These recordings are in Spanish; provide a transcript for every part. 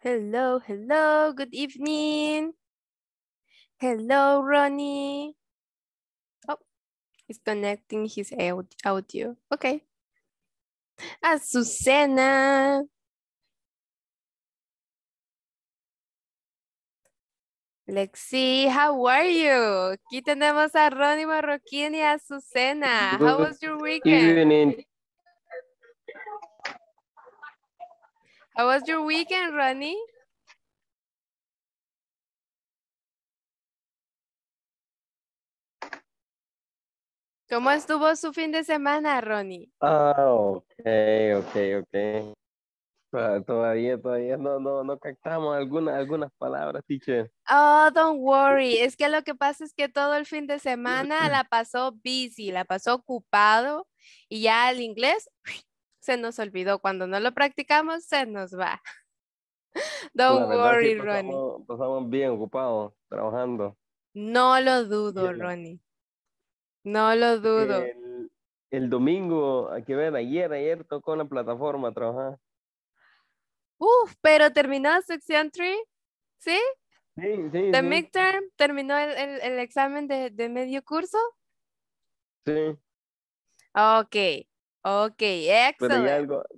Hello, hello, good evening. Hello, Ronnie. Oh, he's connecting his audio. Okay. Azucena. Ah, Lexi, how are you? Aquí tenemos a Ronnie Marroquín y a Azucena. How was your weekend? Good evening, How was your weekend, Ronnie? ¿Cómo estuvo su fin de semana, Ronnie? Ah, ok, ok, ok. Ah, todavía, todavía no, no, no captamos algunas, algunas palabras, teacher. Oh, don't worry. Es que lo que pasa es que todo el fin de semana la pasó busy, la pasó ocupado y ya el inglés se nos olvidó. Cuando no lo practicamos, se nos va. Don't worry, Ronnie. Pasamos bien ocupados, trabajando. No lo dudo, eh. Ronnie. No lo dudo. El, domingo, hay que ver, ayer, ayer tocó la plataforma trabajar. Uf, pero terminó sección 3, ¿sí? Sí, sí. sí midterm? ¿Terminó el, examen de, de, medio curso? Sí. Ok. Ok, excelente. Pero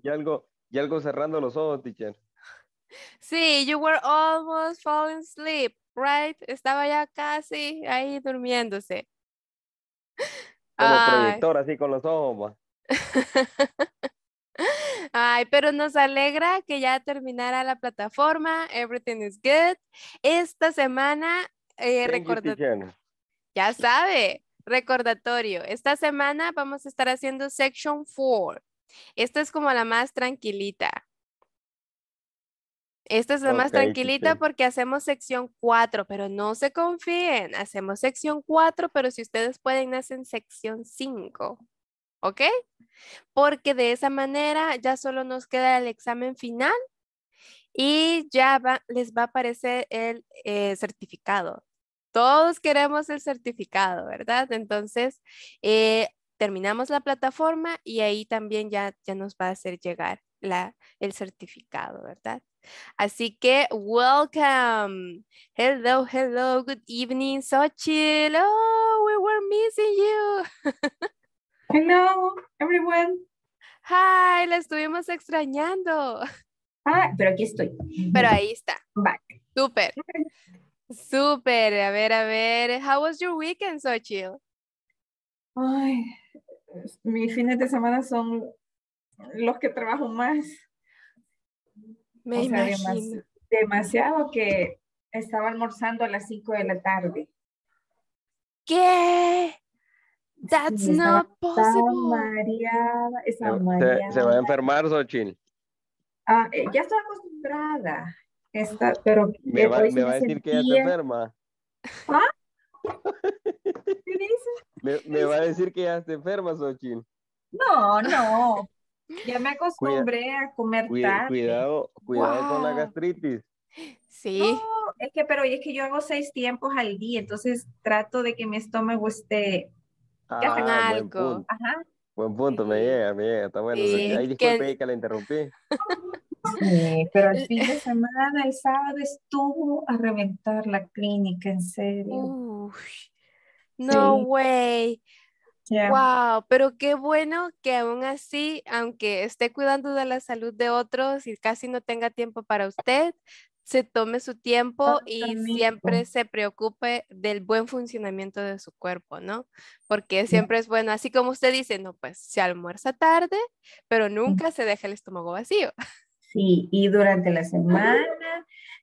ya algo, ya algo, cerrando los ojos, teacher. Sí, you were almost falling asleep, right? Estaba ya casi ahí durmiéndose. Como Ay. proyector, así con los ojos, Ay, pero nos alegra que ya terminara la plataforma. Everything is good. Esta semana, eh, recordemos. Ya sabe, Recordatorio, esta semana vamos a estar haciendo Section 4. Esta es como la más tranquilita. Esta es la más tranquilita porque hacemos sección 4, pero no se confíen, hacemos sección 4, pero si ustedes pueden, hacen sección 5. ¿Ok? Porque de esa manera ya solo nos queda el examen final y ya les va a aparecer el eh, certificado todos queremos el certificado, ¿verdad? Entonces, eh, terminamos la plataforma y ahí también ya, ya nos va a hacer llegar la, el certificado, ¿verdad? Así que, welcome. Hello, hello, good evening, sochi, Oh, we were missing you. hello, everyone. Hi, la estuvimos extrañando. Ah, pero aquí estoy. Pero ahí está. Super. Súper. Super, a ver, a ver. How was your weekend, Sochil? Ay, mis fines de semana son los que trabajo más. Me demasiado que estaba almorzando a las 5 de la tarde. ¿Qué? That's not possible. Mareada, mareada. Se, va a enfermar, Xochitl. Ah, eh, ya estoy acostumbrada, pero eh, me va, a decir que ya está enferma. ¿Ah? ¿Qué dices? Me, va a decir que ya está enferma, Xochitl. No, no. Ya me acostumbré a comer tarde. Cuidado, cuidado con la gastritis. Sí. es que, pero es que yo hago seis tiempos al día, entonces trato de que mi estómago esté ah, algo. Buen punto, Ajá. Buen punto me llega, me llega, está bueno. Sochi. Ay, disculpe que la interrumpí. Sí, eh, pero el eh, fin de eh. semana, el sábado estuvo a reventar la clínica, en serio. no way. Wow, pero qué bueno que aún así, aunque esté cuidando de la salud de otros y casi no tenga tiempo para usted, se tome su tiempo y siempre se preocupe del buen funcionamiento de su cuerpo, ¿no? Porque siempre es bueno, así como usted dice, no, pues se almuerza tarde, pero mm. nunca se deja el estómago vacío. Sí, y durante la semana,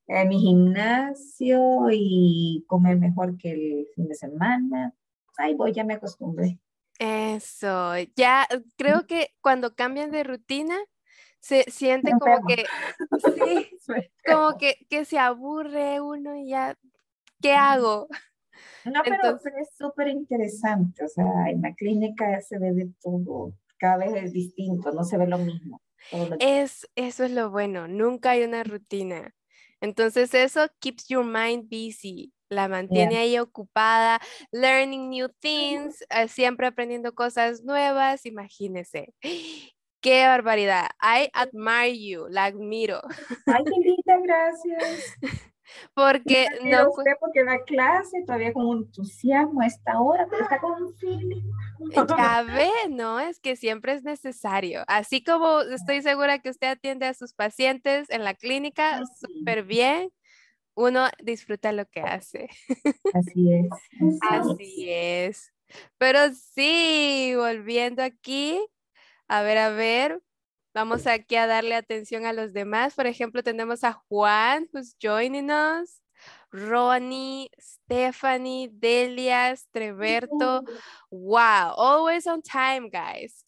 en eh, mi gimnasio y comer mejor que el fin de semana. Ahí voy, ya me acostumbré. Eso, ya creo que cuando cambian de rutina, se siente como, que, como que, se aburre uno y ya, ¿qué hago? No, pero es súper interesante, o sea, en la clínica se ve de todo, cada vez es distinto, no se ve lo mismo. Es, eso es lo bueno, nunca hay una rutina. Entonces eso keeps your mind busy, la mantiene ahí ocupada, learning new things, eh, siempre aprendiendo cosas nuevas, imagínese. Qué barbaridad. I admire you, la admiro. Ay, qué linda, gracias. Porque no. Usted porque da clase todavía con entusiasmo a esta hora, pero está con un feeling. Eh, ya no, es que siempre es necesario. Así como estoy segura que usted atiende a sus pacientes en la clínica súper bien, uno disfruta lo que hace. Así es. Así, es. Pero sí, volviendo aquí, a ver, a ver, Vamos aquí a darle atención a los demás. Por ejemplo, tenemos a Juan, who's pues, joining us. Ronnie, Stephanie, Delia, Treberto. Wow, always on time, guys.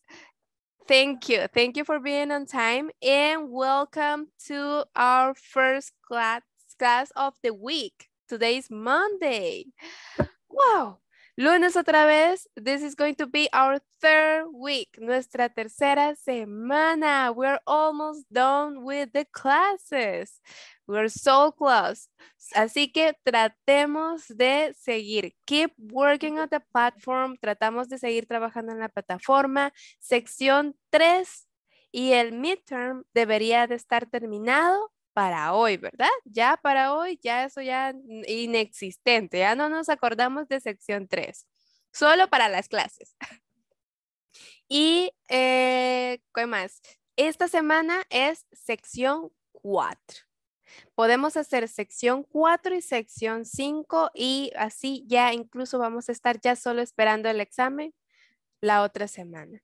Thank you. Thank you for being on time and welcome to our first class, class of the week. Today's Monday. Wow, Lunes otra vez. This is going to be our third week. Nuestra tercera semana. We're almost done with the classes. We're so close. Así que tratemos de seguir. Keep working on the platform. Tratamos de seguir trabajando en la plataforma. Sección 3 y el midterm debería de estar terminado para hoy, ¿verdad? Ya para hoy, ya eso ya inexistente, ya no nos acordamos de sección 3, solo para las clases. Y, eh, ¿qué más? Esta semana es sección 4. Podemos hacer sección 4 y sección 5 y así ya incluso vamos a estar ya solo esperando el examen la otra semana.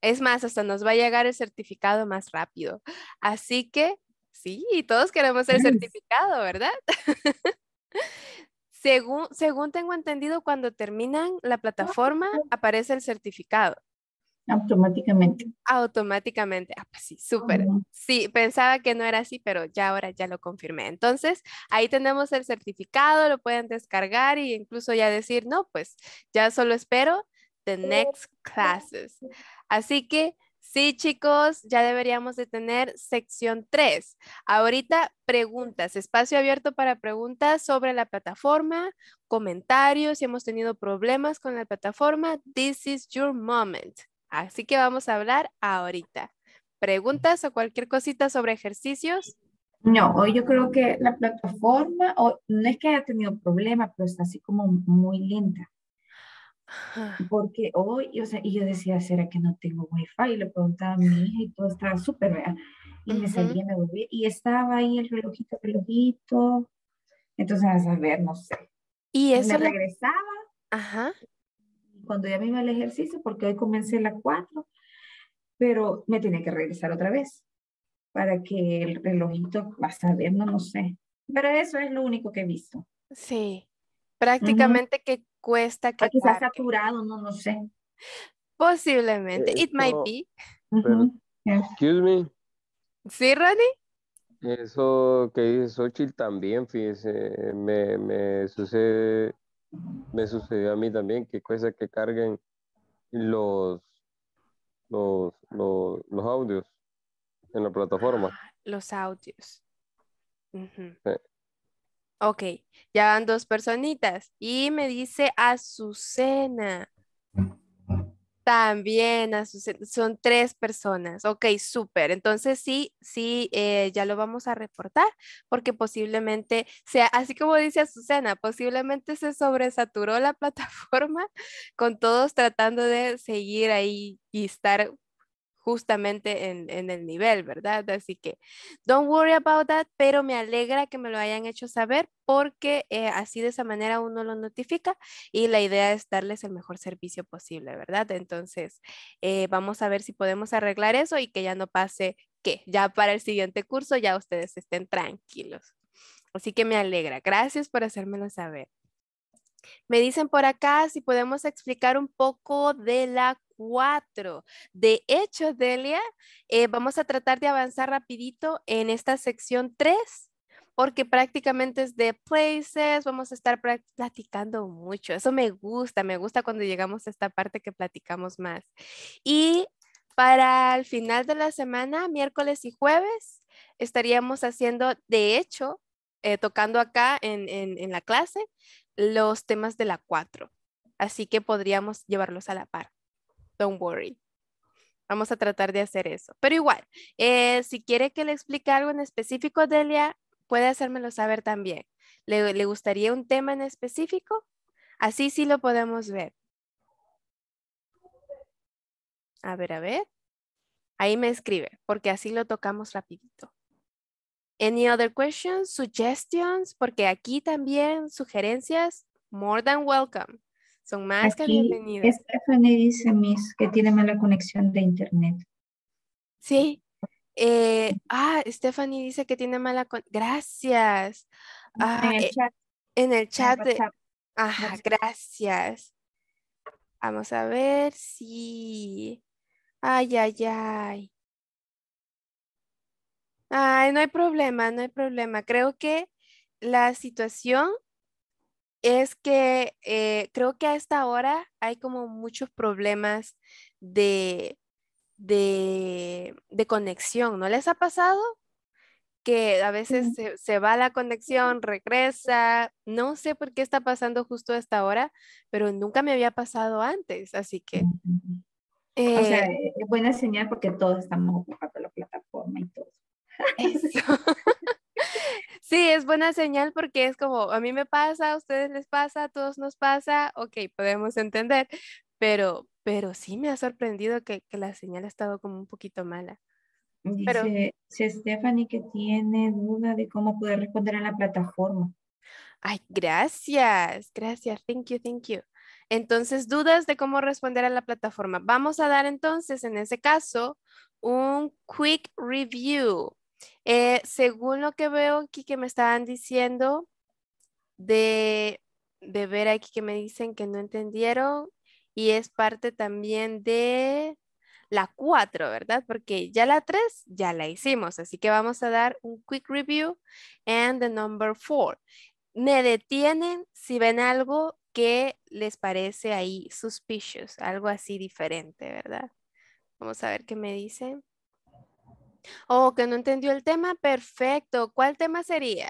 Es más, hasta nos va a llegar el certificado más rápido. Así que Sí, y todos queremos el certificado, ¿verdad? según, según tengo entendido, cuando terminan la plataforma, aparece el certificado. Automáticamente. Automáticamente. Ah, pues sí, súper. Sí, pensaba que no era así, pero ya ahora ya lo confirmé. Entonces, ahí tenemos el certificado, lo pueden descargar e incluso ya decir, no, pues ya solo espero the next classes. Así que Sí, chicos, ya deberíamos de tener sección 3. Ahorita preguntas, espacio abierto para preguntas sobre la plataforma, comentarios, si hemos tenido problemas con la plataforma, this is your moment. Así que vamos a hablar ahorita. ¿Preguntas o cualquier cosita sobre ejercicios? No, hoy yo creo que la plataforma, no es que haya tenido problema, pero está así como muy linda. Ah. Porque hoy, o sea, y yo decía, ¿será que no tengo wifi? Y le preguntaba a mi hija y todo estaba súper, Y me salía, me volví, y estaba ahí el relojito, relojito. Entonces, a ver, no sé. Y eso. Me regresaba. Ajá. Cuando ya me iba al ejercicio, porque hoy comencé a las 4, pero me tiene que regresar otra vez para que el relojito, va a saber, no, no sé. Pero eso es lo único que he visto. Sí prácticamente que cuesta ah, que... está saturado, no, no sé. Posiblemente, eh, it might be. excuse me. ¿Sí, Ronnie? Eso que dice Xochitl también, fíjese, me, me, sucede, me sucedió a mí también, que cuesta que carguen los, los, los, audios en la plataforma. Ah, los audios. Ok, ya van dos personitas. Y me dice Azucena. También Azucena. Son tres personas. Ok, súper. Entonces sí, sí, eh, ya lo vamos a reportar porque posiblemente sea, así como dice Azucena, posiblemente se sobresaturó la plataforma con todos tratando de seguir ahí y estar justamente en, el nivel, ¿verdad? Así que, don't worry about that, pero me alegra que me lo hayan hecho saber porque eh, así de esa manera uno lo notifica y la idea es darles el mejor servicio posible, ¿verdad? Entonces, eh, vamos a ver si podemos arreglar eso y que ya no pase que ya para el siguiente curso ya ustedes estén tranquilos. Así que me alegra. Gracias por hacérmelo saber. Me dicen por acá si podemos explicar un poco de la cuatro, De hecho, Delia, eh, vamos a tratar de avanzar rapidito en esta sección tres, porque prácticamente es de places, vamos a estar platicando mucho. Eso me gusta, me gusta cuando llegamos a esta parte que platicamos más. Y para el final de la semana, miércoles y jueves, estaríamos haciendo, de hecho, eh, tocando acá en, en, la clase, los temas de la 4. Así que podríamos llevarlos a la par don't worry. Vamos a tratar de hacer eso. Pero igual, eh, si quiere que le explique algo en específico, Delia, puede hacérmelo saber también. ¿Le, le gustaría un tema en específico? Así sí lo podemos ver. A ver, a ver. Ahí me escribe, porque así lo tocamos rapidito. Any other questions, suggestions? Porque aquí también sugerencias, more than welcome. Son más que bienvenidas. Stephanie dice, Miss, que tiene mala conexión de internet. Sí. Eh, ah, Stephanie dice que tiene mala conexión. Gracias. en ah, el eh, chat. En el ah, chat. Ajá, gracias. Vamos a ver si... Ay, ay, ay. Ay, no hay problema, no hay problema. Creo que la situación es que eh, creo que a esta hora hay como muchos problemas de, conexión, ¿no les ha pasado? que a veces mm. se, va la conexión, regresa, no sé por qué está pasando justo a esta hora, pero nunca me había pasado antes, así que... o sea, eh eh, es buena señal porque todos estamos ocupando la plataforma y todo. Sí, es buena señal porque es como, a mí me pasa, a ustedes les pasa, a todos nos pasa, ok, podemos entender, pero, pero sí me ha sorprendido que, la señal ha estado como un poquito mala. Pero... Dice, Stephanie que tiene duda de cómo poder responder a la plataforma. Ay, gracias, gracias, thank you, thank you. Entonces, dudas de cómo responder a la plataforma. Vamos a dar entonces, en ese caso, un quick review. Eh, según lo que veo aquí que me estaban diciendo de, de ver aquí que me dicen que no entendieron y es parte también de la 4, ¿verdad? Porque ya la 3 ya la hicimos, así que vamos a dar un quick review and the number 4. Me detienen si ven algo que les parece ahí suspicious, algo así diferente, ¿verdad? Vamos a ver qué me dicen. Oh, que no entendió el tema, perfecto. ¿Cuál tema sería?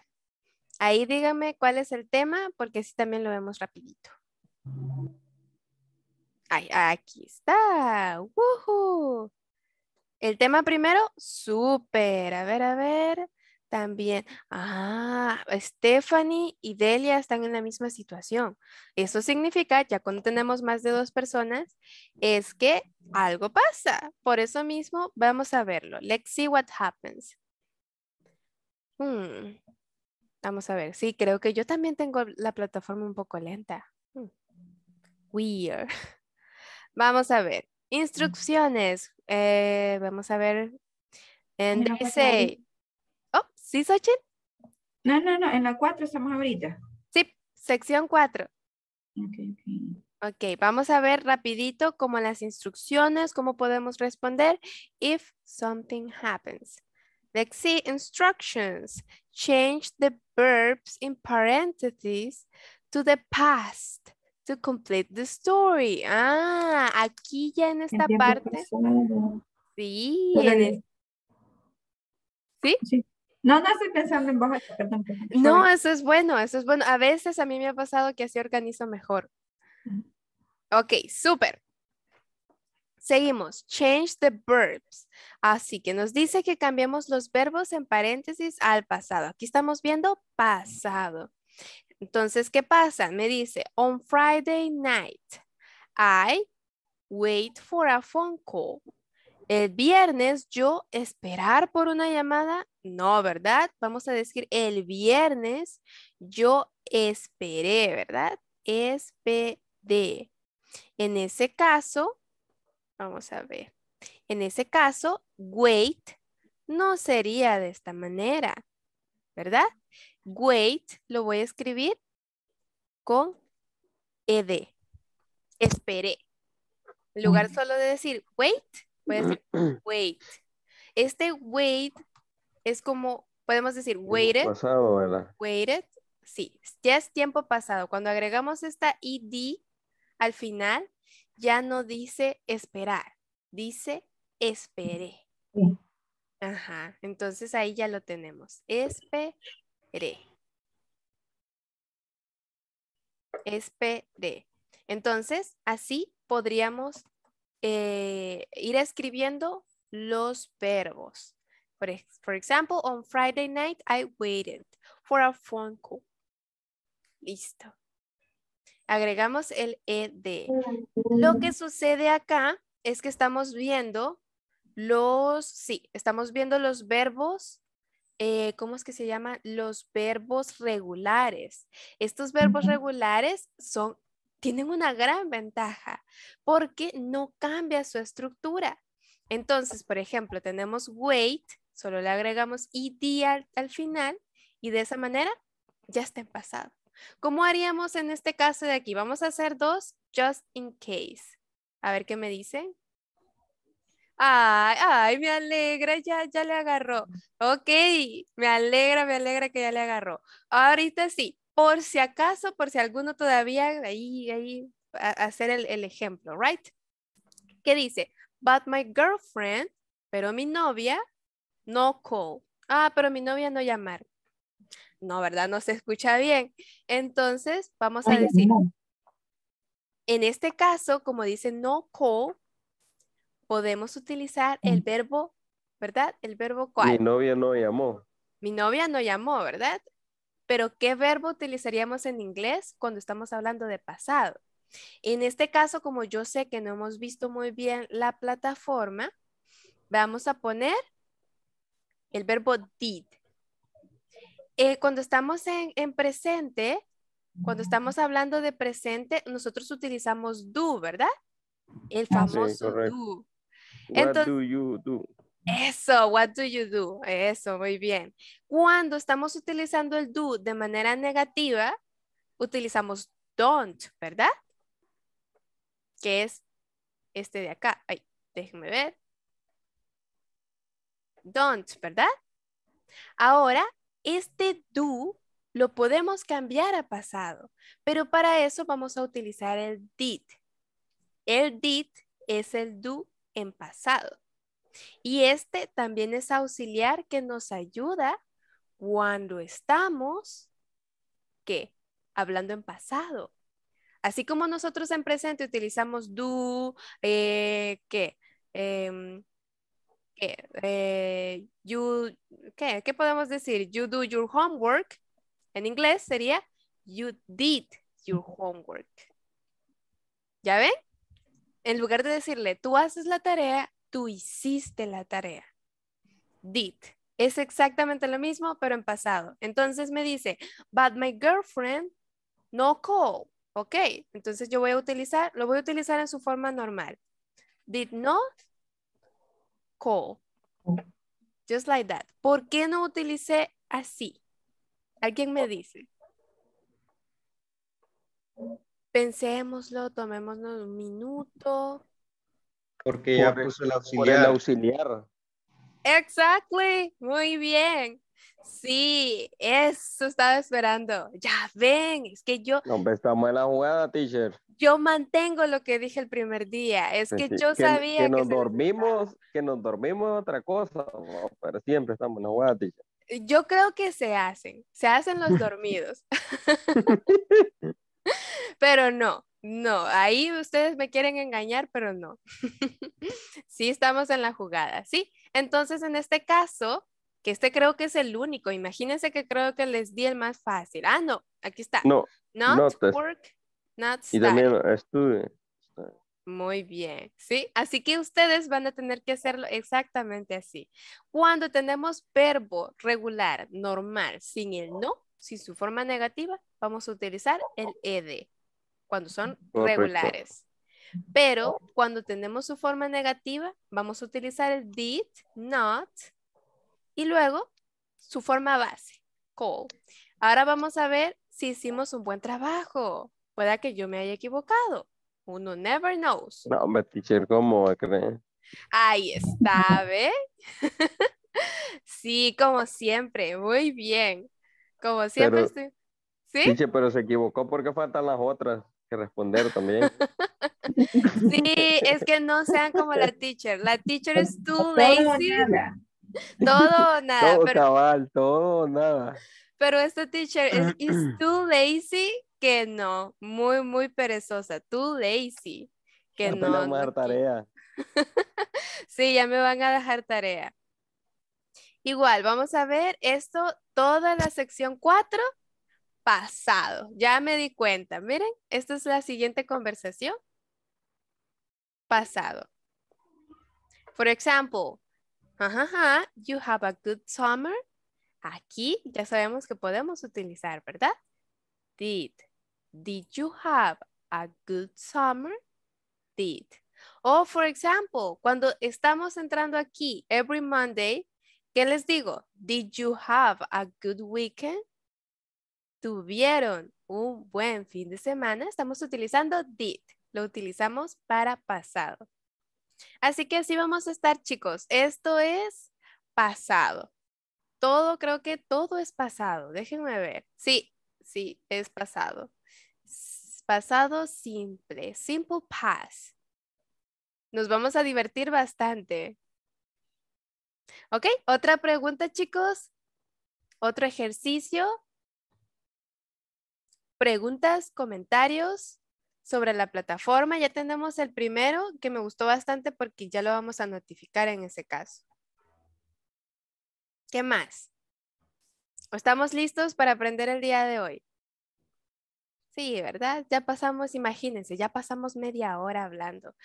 Ahí dígame cuál es el tema, porque así también lo vemos rapidito. Ay, aquí está. ¡Woohoo! El tema primero, súper. A ver, a ver. También. Ah, Stephanie y Delia están en la misma situación. Eso significa, ya cuando tenemos más de dos personas, es que algo pasa. Por eso mismo, vamos a verlo. Let's see what happens. Hmm. Vamos a ver. Sí, creo que yo también tengo la plataforma un poco lenta. Hmm. Weird. Vamos a ver. Instrucciones. Eh, vamos a ver. And they say... ¿Sí, Xochitl? No, no, no, en la 4 estamos ahorita. Sí, sección 4. ok, vamos a ver rapidito como las instrucciones, cómo podemos responder if something happens. Let's see instructions. Change the verbs in parentheses to the past to complete the story. Ah, aquí ya en esta parte. Sí. Sí. No, no estoy pensando en boca, No, eso es bueno, eso es bueno. A veces a mí me ha pasado que así organizo mejor. Ok, súper. Seguimos. Change the verbs. Así que nos dice que cambiamos los verbos en paréntesis al pasado. Aquí estamos viendo pasado. Entonces, ¿qué pasa? Me dice, on Friday night, I wait for a phone call el viernes yo esperar por una llamada, no, ¿verdad? Vamos a decir el viernes yo esperé, ¿verdad? Esperé. En ese caso, vamos a ver. En ese caso, wait no sería de esta manera, ¿verdad? Wait lo voy a escribir con ed. Esperé. En lugar solo de decir wait, puede wait. Este wait es como, podemos decir waited. Pasado, ¿verdad? Waited, sí, ya es tiempo pasado. Cuando agregamos esta id e al final, ya no dice esperar, dice esperé. Ajá, entonces ahí ya lo tenemos. Espere. Esperé. Entonces, así podríamos eh, ir escribiendo los verbos. Por, ejemplo, on Friday night I waited for a phone call. Listo. Agregamos el ed. Lo que mm. sucede acá es que estamos viendo los, sí, estamos viendo los verbos eh, ¿cómo es que se llaman? Los verbos regulares. Estos verbos regulares son tienen una gran ventaja porque no cambia su estructura. Entonces, por ejemplo, tenemos wait, solo le agregamos id e al, final y de esa manera ya está en pasado. ¿Cómo haríamos en este caso de aquí? Vamos a hacer dos just in case. A ver qué me dicen. Ay, ay, me alegra, ya, ya le agarró. Ok, me alegra, me alegra que ya le agarró. Ahorita sí, por si acaso, por si alguno todavía, ahí, ahí, hacer el, ejemplo, right? ¿Qué dice? But my girlfriend, pero mi novia, no call. Ah, pero mi novia no llamar. No, ¿verdad? No se escucha bien. Entonces, vamos a decir, en este caso, como dice no call, podemos utilizar el mm. verbo, ¿verdad? El verbo call. Mi novia no llamó. Mi novia no llamó, ¿verdad? pero ¿qué verbo utilizaríamos en inglés cuando estamos hablando de pasado? En este caso, como yo sé que no hemos visto muy bien la plataforma, vamos a poner el verbo did. Eh, cuando estamos en, presente, cuando estamos hablando de presente, nosotros utilizamos do, ¿verdad? El ah, famoso do. do you do? Eso, what do you do? Eso, muy bien. Cuando estamos utilizando el do de manera negativa, utilizamos don't, ¿verdad? Que es este de acá. Ay, déjenme ver. Don't, ¿verdad? Ahora, este do lo podemos cambiar a pasado, pero para eso vamos a utilizar el did. El did es el do en pasado. Y este también es auxiliar que nos ayuda cuando estamos, ¿qué? Hablando en pasado. Así como nosotros en presente utilizamos do, eh, ¿qué? Em, eh, you, ¿qué? ¿Qué podemos decir? You do your homework. En inglés sería you did your homework. ¿Ya ven? En lugar de decirle, tú haces la tarea, tú hiciste la tarea. Did. Es exactamente lo mismo, pero en pasado. Entonces me dice, but my girlfriend no call. Ok, entonces yo voy a utilizar, lo voy a utilizar en su forma normal. Did not call. Just like that. ¿Por qué no utilicé así? Alguien me dice. Pensémoslo, tomémonos un minuto. Porque ya puso el auxiliar. Por Exactly, muy bien. Sí, eso estaba esperando. Ya ven, es que yo. No, pues, estamos en la jugada, teacher. Yo mantengo lo que dije el primer día. Es pues que yo sabía que. que nos dormimos, que nos dormimos otra cosa, pero siempre estamos en la jugada, teacher. Yo creo que se hacen, se hacen los dormidos. pero no, no, ahí ustedes me quieren engañar, pero no. sí estamos en la jugada, ¿sí? Entonces, en este caso, que este creo que es el único, imagínense que creo que les di el más fácil. Ah, no, aquí está. No, not, work, not Y también estuve. Muy bien, ¿sí? Así que ustedes van a tener que hacerlo exactamente así. Cuando tenemos verbo regular, normal, sin el no, sin su forma negativa, vamos a utilizar el ed cuando son regulares. Pero oh. cuando tenemos su forma negativa, vamos a utilizar el did, not, y luego su forma base, call. Ahora vamos a ver si hicimos un buen trabajo. Puede que yo me haya equivocado. Uno never knows. No, me teacher, ¿cómo creen? Ahí está, ¿ve? sí, como siempre, muy bien. Como siempre ¿Sí? pero se equivocó porque faltan las otras que responder también. sí, es que no sean como la teacher. La teacher es too lazy. Todo nada. Todo pero, cabal, todo nada. Pero esta teacher es is too lazy que no, muy, muy perezosa. Too lazy que no. tarea. sí, ya me van a dejar tarea. Igual, vamos a ver esto, toda la sección 4 pasado. Ya me di cuenta. Miren, esta es la siguiente conversación. Pasado. For example, you have a good summer. Aquí ya sabemos que podemos utilizar, ¿verdad? Did. Did you have a good summer? Did. O, for example, cuando estamos entrando aquí every Monday, ¿qué les digo? Did you have a good weekend? tuvieron un buen fin de semana, estamos utilizando did. Lo utilizamos para pasado. Así que así vamos a estar, chicos. Esto es pasado. Todo, creo que todo es pasado. Déjenme ver. Sí, sí, es pasado. Pasado simple, simple past. Nos vamos a divertir bastante. ¿Ok? Otra pregunta, chicos. Otro ejercicio preguntas, comentarios sobre la plataforma. Ya tenemos el primero que me gustó bastante porque ya lo vamos a notificar en ese caso. ¿Qué más? ¿Estamos listos para aprender el día de hoy? Sí, ¿verdad? Ya pasamos, imagínense, ya pasamos media hora hablando.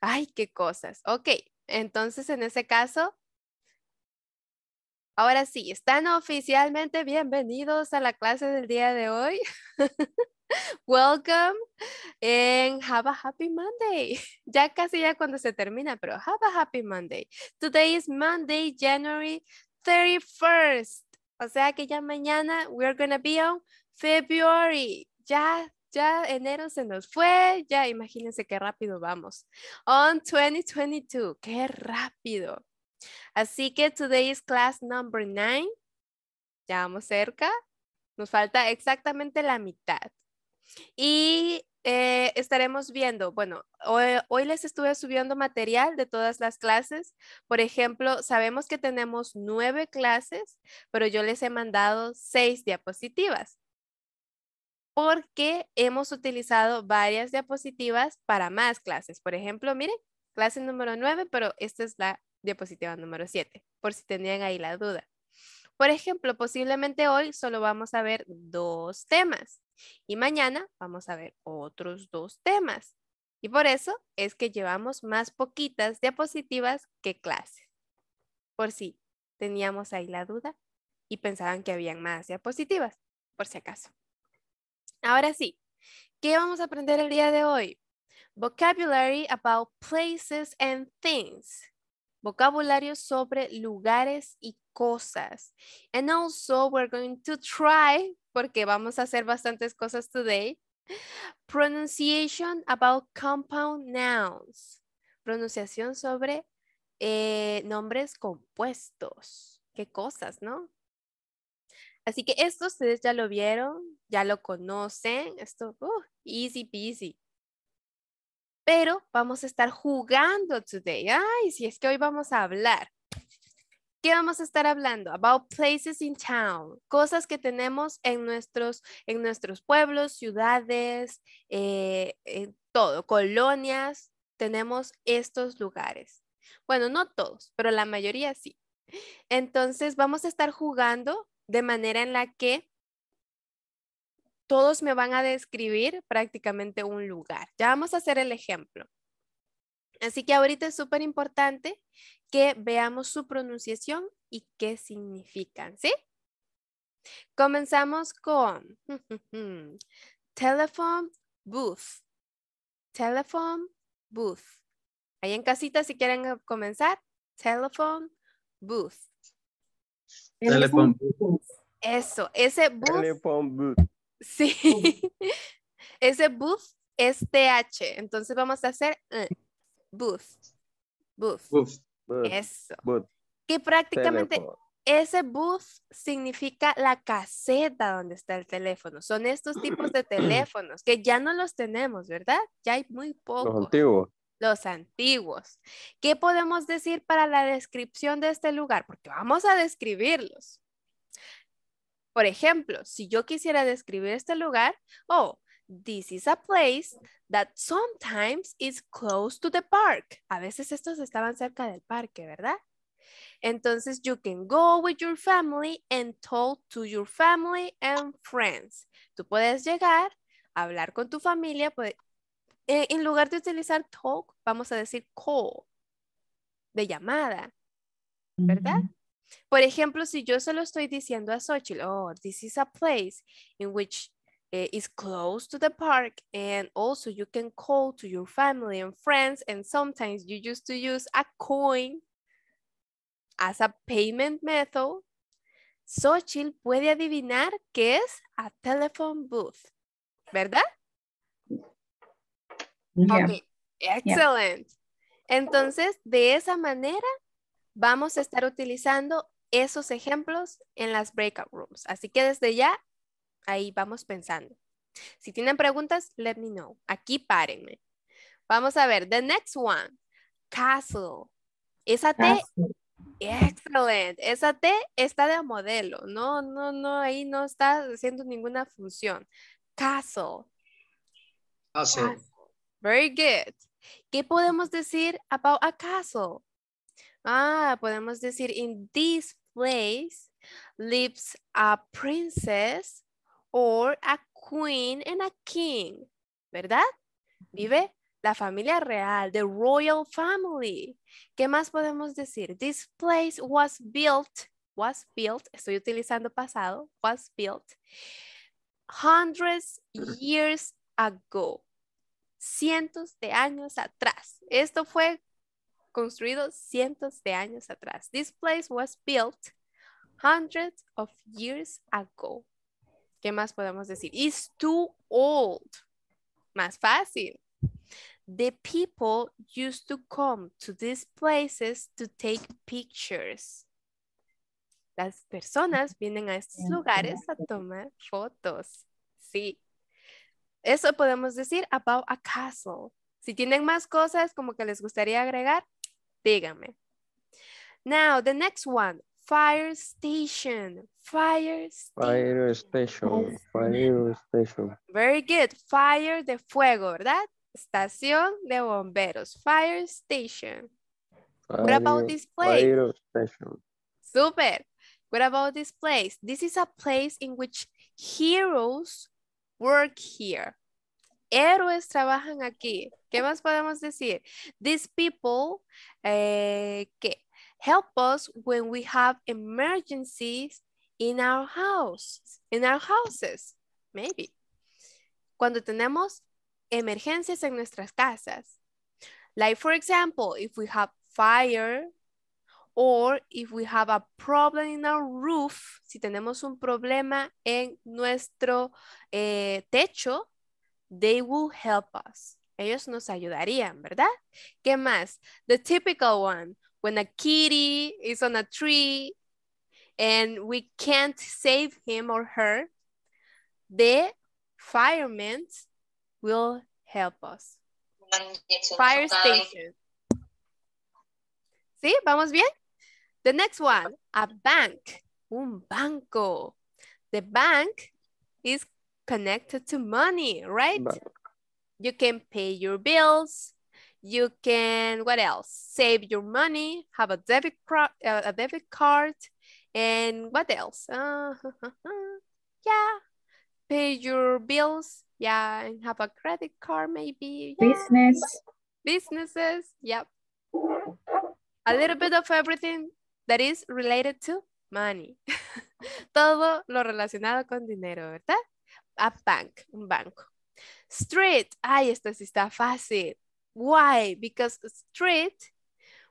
Ay, qué cosas. Ok, entonces en ese caso Ahora sí, están oficialmente bienvenidos a la clase del día de hoy. Welcome and have a happy Monday. Ya casi ya cuando se termina, pero have a happy Monday. Today is Monday, January 31st. O sea que ya mañana we're to be on February. Ya ya enero se nos fue, ya imagínense qué rápido vamos. On 2022, qué rápido. Así que today is class number nine. Ya vamos cerca. Nos falta exactamente la mitad. Y eh, estaremos viendo, bueno, hoy, les estuve subiendo material de todas las clases. Por ejemplo, sabemos que tenemos nueve clases, pero yo les he mandado seis diapositivas porque hemos utilizado varias diapositivas para más clases. Por ejemplo, miren, clase número nueve, pero esta es la diapositiva número 7, por si tenían ahí la duda. Por ejemplo, posiblemente hoy solo vamos a ver dos temas y mañana vamos a ver otros dos temas. Y por eso es que llevamos más poquitas diapositivas que clases. Por si teníamos ahí la duda y pensaban que habían más diapositivas, por si acaso. Ahora sí, ¿qué vamos a aprender el día de hoy? Vocabulary about places and things vocabulario sobre lugares y cosas. And also we're going to try, porque vamos a hacer bastantes cosas today, pronunciation about compound nouns. Pronunciación sobre eh, nombres compuestos. Qué cosas, ¿no? Así que esto ustedes ya lo vieron, ya lo conocen. Esto, uh, easy peasy pero vamos a estar jugando today. Ay, si es que hoy vamos a hablar. ¿Qué vamos a estar hablando? About places in town, cosas que tenemos en nuestros, en nuestros pueblos, ciudades, eh, todo, colonias, tenemos estos lugares. Bueno, no todos, pero la mayoría sí. Entonces vamos a estar jugando de manera en la que todos me van a describir prácticamente un lugar. Ya vamos a hacer el ejemplo. Así que ahorita es súper importante que veamos su pronunciación y qué significan, ¿sí? Comenzamos con telephone booth. Telephone booth. Ahí en casita si quieren comenzar, telephone booth. Telephone booth. Eso, ese booth. Telephone booth Sí. Ese booth es TH. Entonces vamos a hacer booth. Eh, booth. Eso. Que prácticamente ese booth significa la caseta donde está el teléfono. Son estos tipos de teléfonos que ya no los tenemos, ¿verdad? Ya hay muy pocos. Los antiguos. Los antiguos. ¿Qué podemos decir para la descripción de este lugar? Porque vamos a describirlos. Por ejemplo, si yo quisiera describir este lugar, oh, this is a place that sometimes is close to the park. A veces estos estaban cerca del parque, ¿verdad? Entonces, you can go with your family and talk to your family and friends. Tú puedes llegar, hablar con tu familia, eh, en lugar de utilizar talk, vamos a decir call, de llamada, ¿verdad? Por ejemplo, si yo solo estoy diciendo a Xochitl, oh, this is a place in which it eh, is close to the park and also you can call to your family and friends and sometimes you used to use a coin as a payment method. Xochitl puede adivinar que es a telephone booth, ¿verdad? Yeah. excelente. Entonces, de esa manera Vamos a estar utilizando esos ejemplos en las breakout rooms. Así que desde ya, ahí vamos pensando. Si tienen preguntas, let me know. Aquí párenme. Vamos a ver, the next one, castle. Esa T, excellent. Esa T está de modelo. No, no, no, ahí no está haciendo ninguna función. Castle. Castle. castle. Very good. ¿Qué podemos decir about a castle? Ah, podemos decir, in this place lives a princess or a queen and a king, ¿verdad? Vive la familia real, the royal family. ¿Qué más podemos decir? This place was built, was built, estoy utilizando pasado, was built hundreds years ago. Cientos de años atrás. Esto fue construido cientos de años atrás. This place was built hundreds of years ago. ¿Qué más podemos decir? It's too old. Más fácil. The people used to come to these places to take pictures. Las personas vienen a estos lugares a tomar fotos. Sí. Eso podemos decir about a castle. Si tienen más cosas como que les gustaría agregar, díganme. Now, the next one, fire station, fire station. Fire station, fire station. Very good, fire de fuego, ¿verdad? Estación de bomberos, fire station. Fire, what about this place? Fire station. Super. What about this place? This is a place in which heroes work here. héroes trabajan aquí. ¿Qué más podemos decir? These people eh, que help us when we have emergencies in our house, in our houses, maybe. Cuando tenemos emergencias en nuestras casas. Like for example, if we have fire or if we have a problem in our roof, si tenemos un problema en nuestro eh, techo, They will help us. Ellos nos ayudarían, ¿verdad? ¿Qué más? The typical one, when a kitty is on a tree and we can't save him or her, the firemen will help us. Fire station. ¿Sí? ¿Vamos bien? The next one, a bank. Un banco. The bank is connected to money, right? But you can pay your bills. You can, what else? Save your money, have a debit, uh, a debit card. And what else? Uh, yeah, pay your bills. Yeah, and have a credit card maybe. Yeah. Business. Businesses, yep. A little bit of everything that is related to money. Todo lo relacionado con dinero, ¿verdad? a bank, un banco. Street, ay, esta sí está fácil. Why? Because street,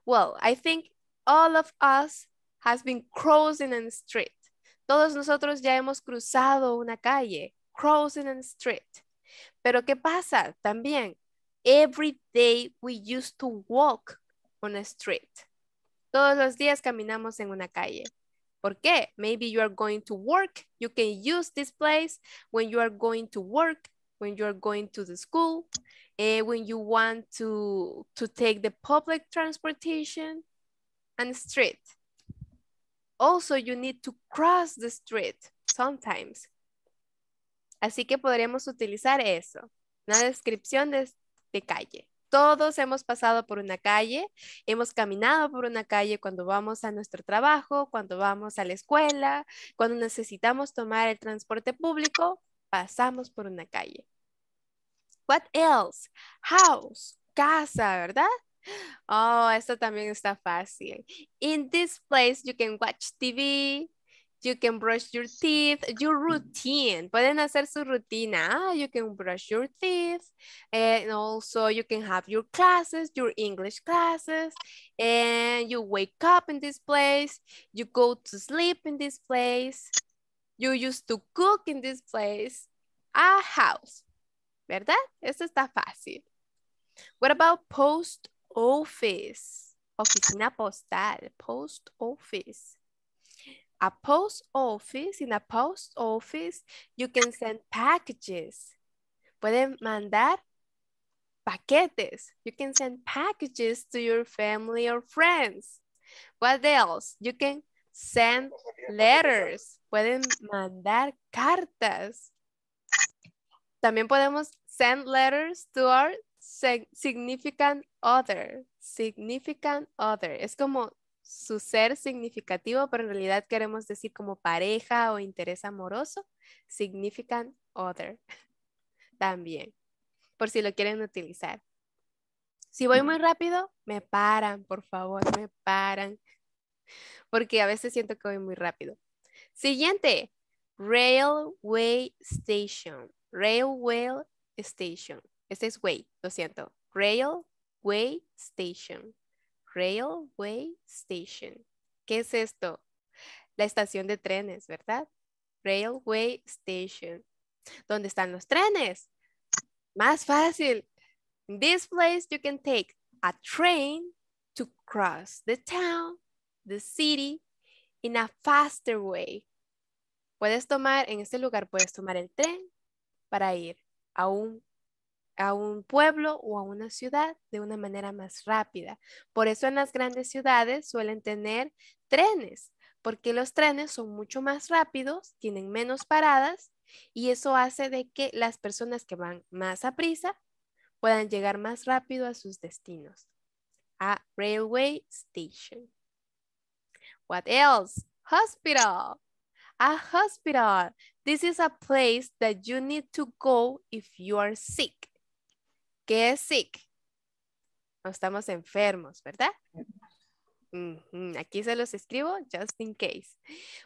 well, I think all of us has been crossing a street. Todos nosotros ya hemos cruzado una calle, crossing a street. Pero ¿qué pasa? También, every day we used to walk on a street. Todos los días caminamos en una calle. ¿Por qué? Maybe you are going to work. You can use this place when you are going to work, when you are going to the school, and eh, when you want to, to take the public transportation and street. Also, you need to cross the street sometimes. Así que podríamos utilizar eso, una descripción de, de calle. Todos hemos pasado por una calle, hemos caminado por una calle cuando vamos a nuestro trabajo, cuando vamos a la escuela, cuando necesitamos tomar el transporte público, pasamos por una calle. What else? House, casa, ¿verdad? Oh, esto también está fácil. In this place you can watch TV, You can brush your teeth. Your mm. routine. Pueden hacer su rutina. Ah, you can brush your teeth. And also you can have your classes, your English classes. And you wake up in this place. You go to sleep in this place. You used to cook in this place. A house. ¿Verdad? Eso está fácil. What about post office? Oficina postal, post office a post office, in a post office, you can send packages. Pueden mandar paquetes. You can send packages to your family or friends. What else? You can send letters. Pueden mandar cartas. También podemos send letters to our significant other. Significant other. Es como su ser significativo, pero en realidad queremos decir como pareja o interés amoroso, significant other también, por si lo quieren utilizar. Si voy muy rápido, me paran, por favor, me paran, porque a veces siento que voy muy rápido. Siguiente, railway station, railway station. Este es way, lo siento, railway station. Railway Station. ¿Qué es esto? La estación de trenes, ¿verdad? Railway Station. ¿Dónde están los trenes? Más fácil. In this place you can take a train to cross the town, the city, in a faster way. Puedes tomar, en este lugar puedes tomar el tren para ir a un a un pueblo o a una ciudad de una manera más rápida. Por eso en las grandes ciudades suelen tener trenes, porque los trenes son mucho más rápidos, tienen menos paradas y eso hace de que las personas que van más a prisa puedan llegar más rápido a sus destinos. A railway station. What else? Hospital. A hospital. This is a place that you need to go if you are sick. ¿Qué es sick? No estamos enfermos, ¿verdad? Aquí se los escribo just in case.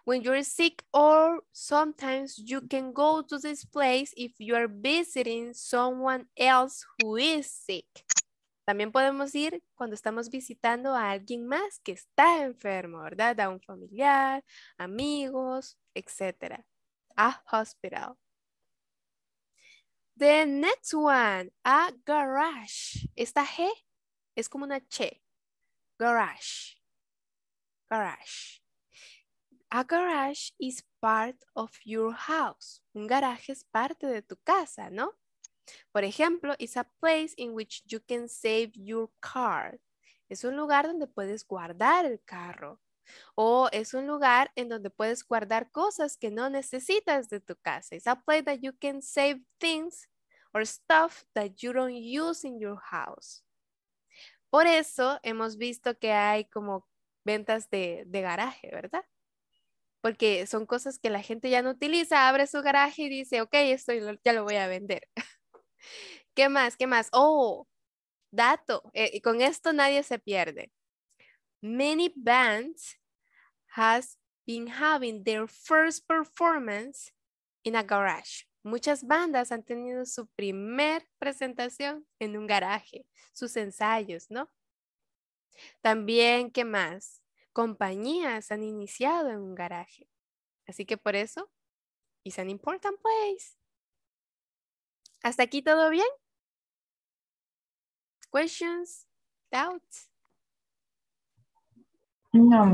When you're sick or sometimes you can go to this place if you are visiting someone else who is sick. También podemos ir cuando estamos visitando a alguien más que está enfermo, ¿verdad? A un familiar, amigos, etc. A hospital. The next one, a garage. Esta G es como una Che. Garage. Garage. A garage is part of your house. Un garaje es parte de tu casa, ¿no? Por ejemplo, it's a place in which you can save your car. Es un lugar donde puedes guardar el carro. O es un lugar en donde puedes guardar cosas que no necesitas de tu casa. It's a place that you can save things or stuff that you don't use in your house. Por eso hemos visto que hay como ventas de, de garaje, ¿verdad? Porque son cosas que la gente ya no utiliza, abre su garaje y dice, ok, esto ya lo voy a vender. ¿Qué más? ¿Qué más? Oh, dato, eh, y con esto nadie se pierde. Many bands has been having their first performance in a garage. Muchas bandas han tenido su primer presentación en un garaje, sus ensayos, ¿no? También, ¿qué más? Compañías han iniciado en un garaje. Así que por eso, it's an important place. Pues. ¿Hasta aquí todo bien? Questions? Doubts? No,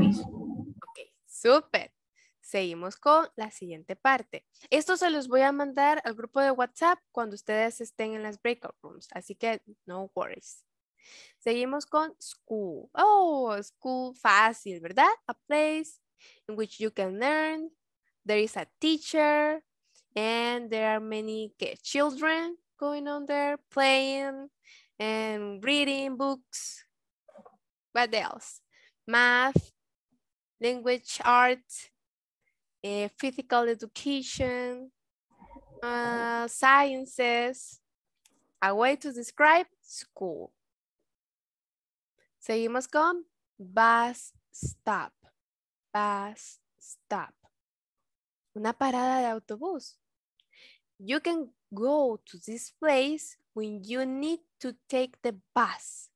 Super. Seguimos con la siguiente parte. Esto se los voy a mandar al grupo de WhatsApp cuando ustedes estén en las breakout rooms, así que no worries. Seguimos con school. Oh, school fácil, ¿verdad? A place in which you can learn. There is a teacher and there are many children going on there playing and reading books. What else? Math, language art, uh, physical education, uh, sciences, a way to describe school. Seguimos con bus stop, bus stop. Una parada de autobús. You can go to this place when you need to take the bus.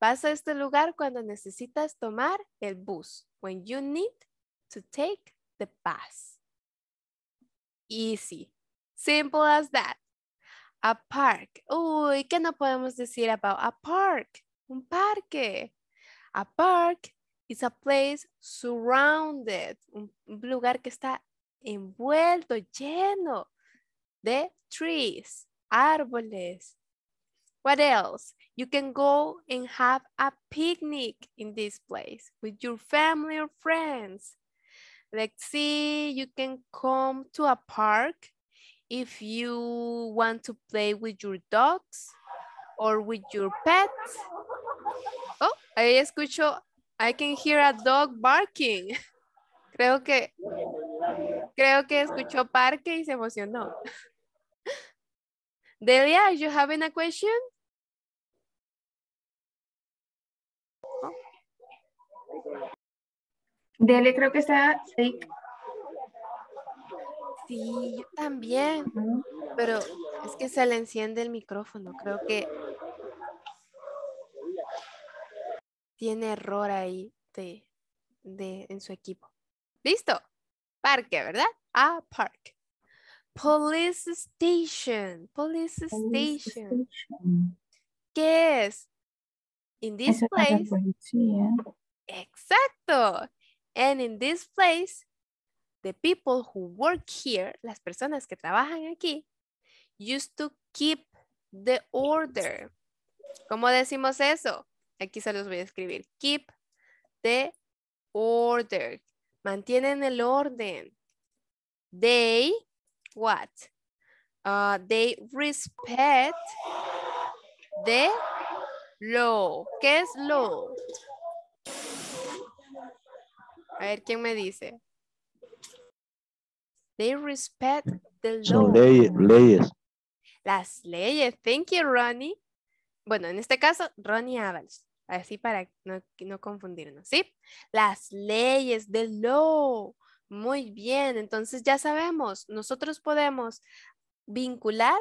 Vas a este lugar cuando necesitas tomar el bus. When you need to take the bus. Easy. Simple as that. A park. Uy, ¿qué no podemos decir about a park? Un parque. A park is a place surrounded. Un lugar que está envuelto, lleno de trees, árboles. What else? You can go and have a picnic in this place with your family or friends. Let's see, you can come to a park if you want to play with your dogs or with your pets. Oh, I escucho, I can hear a dog barking. Creo que, creo que escuchó parque y se emocionó. Delia, are you having a question? Dele, creo que está Sí, yo también. Pero es que se le enciende el micrófono. Creo que tiene error ahí de, en su equipo. Listo. Parque, ¿verdad? Ah, park. Police station. Police, station. ¿Qué es? In this place. Exacto. And in this place, the people who work here, las personas que trabajan aquí, used to keep the order. ¿Cómo decimos eso? Aquí se los voy a escribir. Keep the order. Mantienen el orden. They, what? Uh, they respect the law. ¿Qué es law? A ver quién me dice. They respect the law. leyes, Las leyes. Thank you, Ronnie. Bueno, en este caso, Ronnie Avalos. Así para no, no confundirnos, ¿sí? Las leyes del law. Muy bien, entonces ya sabemos, nosotros podemos vincular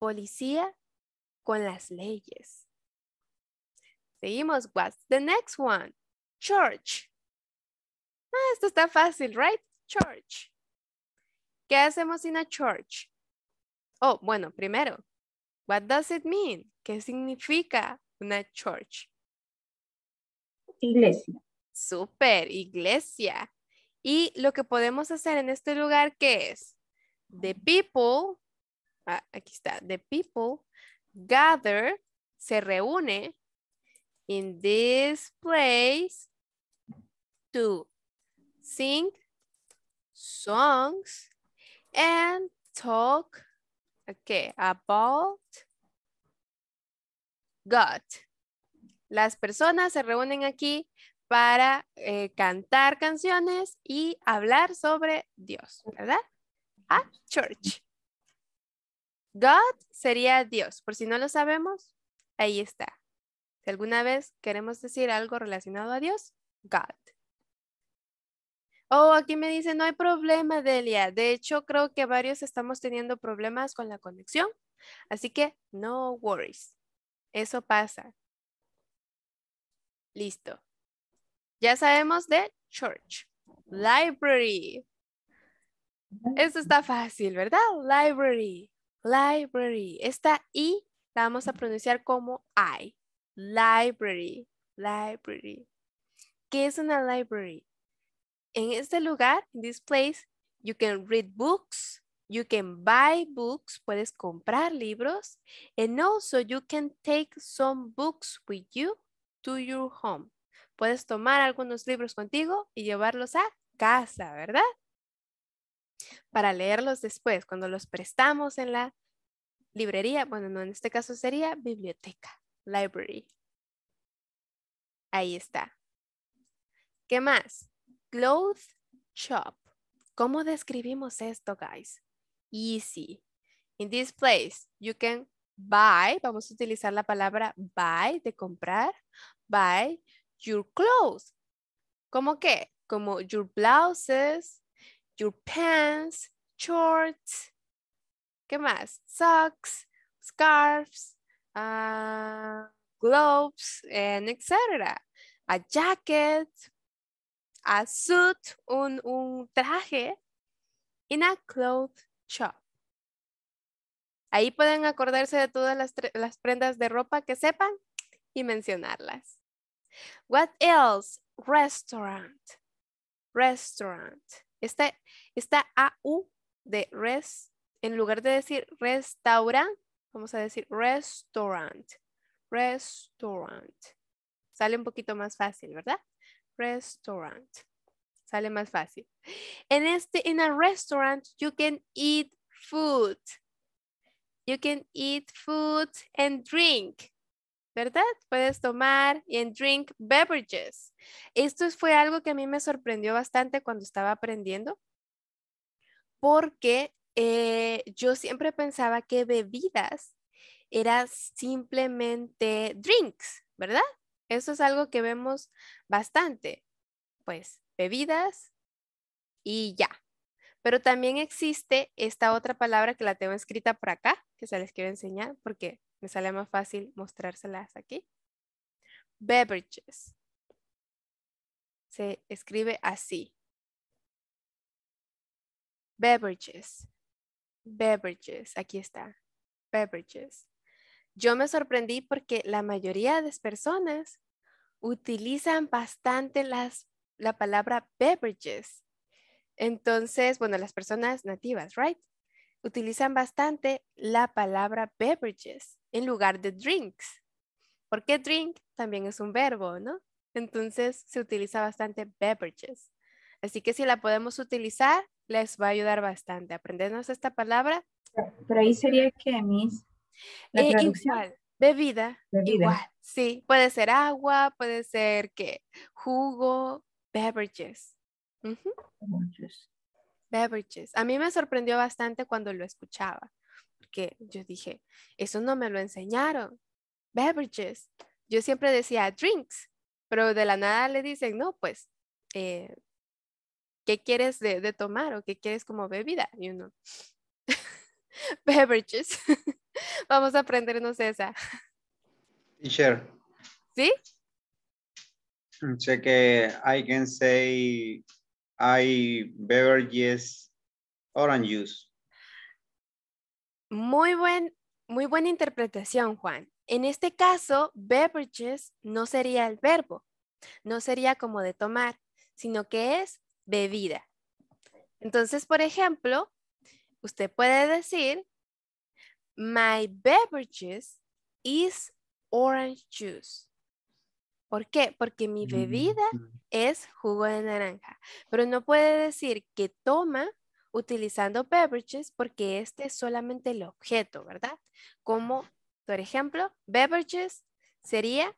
policía con las leyes. Seguimos, what's the next one? Church. Ah, esto está fácil, right? Church. ¿Qué hacemos en una church? Oh, bueno, primero, what does it mean? ¿Qué significa una church? Iglesia. Super, iglesia. Y lo que podemos hacer en este lugar, ¿qué es? The people, ah, aquí está, the people gather, se reúne in this place to sing songs and talk okay, about God. Las personas se reúnen aquí para eh, cantar canciones y hablar sobre Dios, ¿verdad? A ah, church. God sería Dios. Por si no lo sabemos, ahí está. Si alguna vez queremos decir algo relacionado a Dios, God. Oh, aquí me dice, no hay problema, Delia. De hecho, creo que varios estamos teniendo problemas con la conexión. Así que, no worries. Eso pasa. Listo. Ya sabemos de church. Library. Eso está fácil, ¿verdad? Library. Library. Esta I la vamos a pronunciar como I. Library. Library. ¿Qué es una library? en este lugar, in this place, you can read books, you can buy books, puedes comprar libros, and also you can take some books with you to your home. Puedes tomar algunos libros contigo y llevarlos a casa, ¿verdad? Para leerlos después, cuando los prestamos en la librería, bueno, no, en este caso sería biblioteca, library. Ahí está. ¿Qué más? Clothes shop. ¿Cómo describimos esto, guys? Easy. In this place, you can buy, vamos a utilizar la palabra buy, de comprar, buy your clothes. ¿Cómo qué? Como your blouses, your pants, shorts, ¿qué más? Socks, scarves, ah, gloves, and etc. A jacket, a suit, un, un traje, in a clothes shop. Ahí pueden acordarse de todas las, las prendas de ropa que sepan y mencionarlas. What else? Restaurant. Restaurant. Este, esta, esta AU de res, en lugar de decir restaurant, vamos a decir restaurant. Restaurant. Sale un poquito más fácil, ¿verdad? restaurant. Sale más fácil. En este, in a restaurant, you can eat food. You can eat food and drink. ¿Verdad? Puedes tomar y drink beverages. Esto fue algo que a mí me sorprendió bastante cuando estaba aprendiendo. Porque eh, yo siempre pensaba que bebidas Eran simplemente drinks, ¿verdad? Eso es algo que vemos bastante. Pues bebidas y ya. Pero también existe esta otra palabra que la tengo escrita por acá, que se les quiero enseñar porque me sale más fácil mostrárselas aquí. Beverages. Se escribe así. Beverages. Beverages. Aquí está. Beverages yo me sorprendí porque la mayoría de las personas utilizan bastante la palabra beverages. Entonces, bueno, las personas nativas, right? Utilizan bastante la palabra beverages en lugar de drinks. Porque drink también es un verbo, ¿no? Entonces se utiliza bastante beverages. Así que si la podemos utilizar, les va a ayudar bastante. Aprendernos esta palabra. Pero ahí sería que mis la eh, traducción. bebida, igual. Sí, puede ser agua, puede ser que jugo, beverages. Beverages. A mí me sorprendió bastante cuando lo escuchaba, porque yo dije, eso no me lo enseñaron. Beverages. Yo siempre decía drinks, pero de la nada le dicen, no, pues, eh, ¿qué quieres de, tomar o qué quieres como bebida? Y uno, beverages. Vamos a aprendernos esa. Teacher. ¿Sí? Mm, sé que I can say I beverages orange juice. Muy buen, muy buena interpretación, Juan. En este caso, beverages no sería el verbo, no sería como de tomar, sino que es bebida. Entonces, por ejemplo, usted puede decir My beverages is orange juice. ¿Por qué? Porque mi bebida mm. es jugo de naranja. Pero no puede decir que toma utilizando beverages porque este es solamente el objeto, ¿verdad? Como, por ejemplo, beverages sería,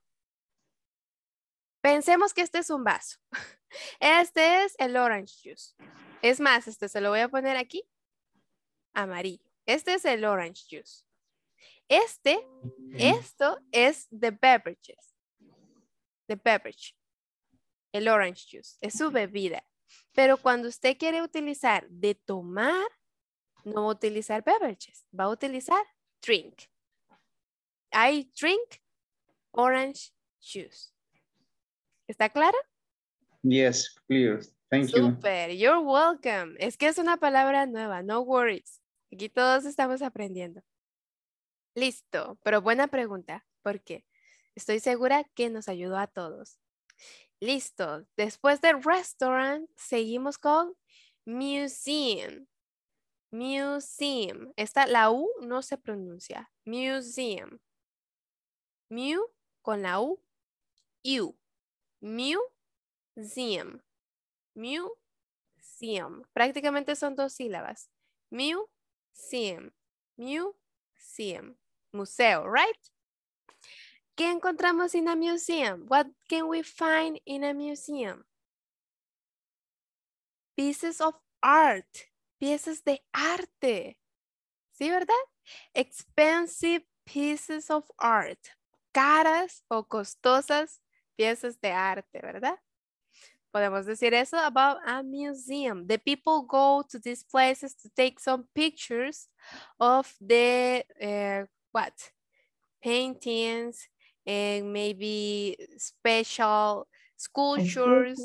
pensemos que este es un vaso. Este es el orange juice. Es más, este se lo voy a poner aquí, amarillo. Este es el orange juice. Este, esto es the beverages. The beverage. El orange juice. Es su bebida. Pero cuando usted quiere utilizar de tomar, no va a utilizar beverages. Va a utilizar drink. I drink orange juice. ¿Está claro? Yes, clear. Thank you. Super, you're welcome. Es que es una palabra nueva, no worries. Aquí todos estamos aprendiendo. Listo, pero buena pregunta, porque estoy segura que nos ayudó a todos. Listo, después del restaurant seguimos con museum. Museum. Esta, la U no se pronuncia. Museum. Mu con la U. U. Museum. Museum. Prácticamente son dos sílabas. Mu Museum. Museum. Museo, right? ¿Qué encontramos en a museum? What can we find in a museum? Pieces of art. Piezas de arte. ¿Sí, verdad? Expensive pieces of art. Caras o costosas piezas de arte, ¿verdad? Podemos decir eso about a museum. The people go to these places to take some pictures of the, eh, what? Paintings and maybe special sculptures.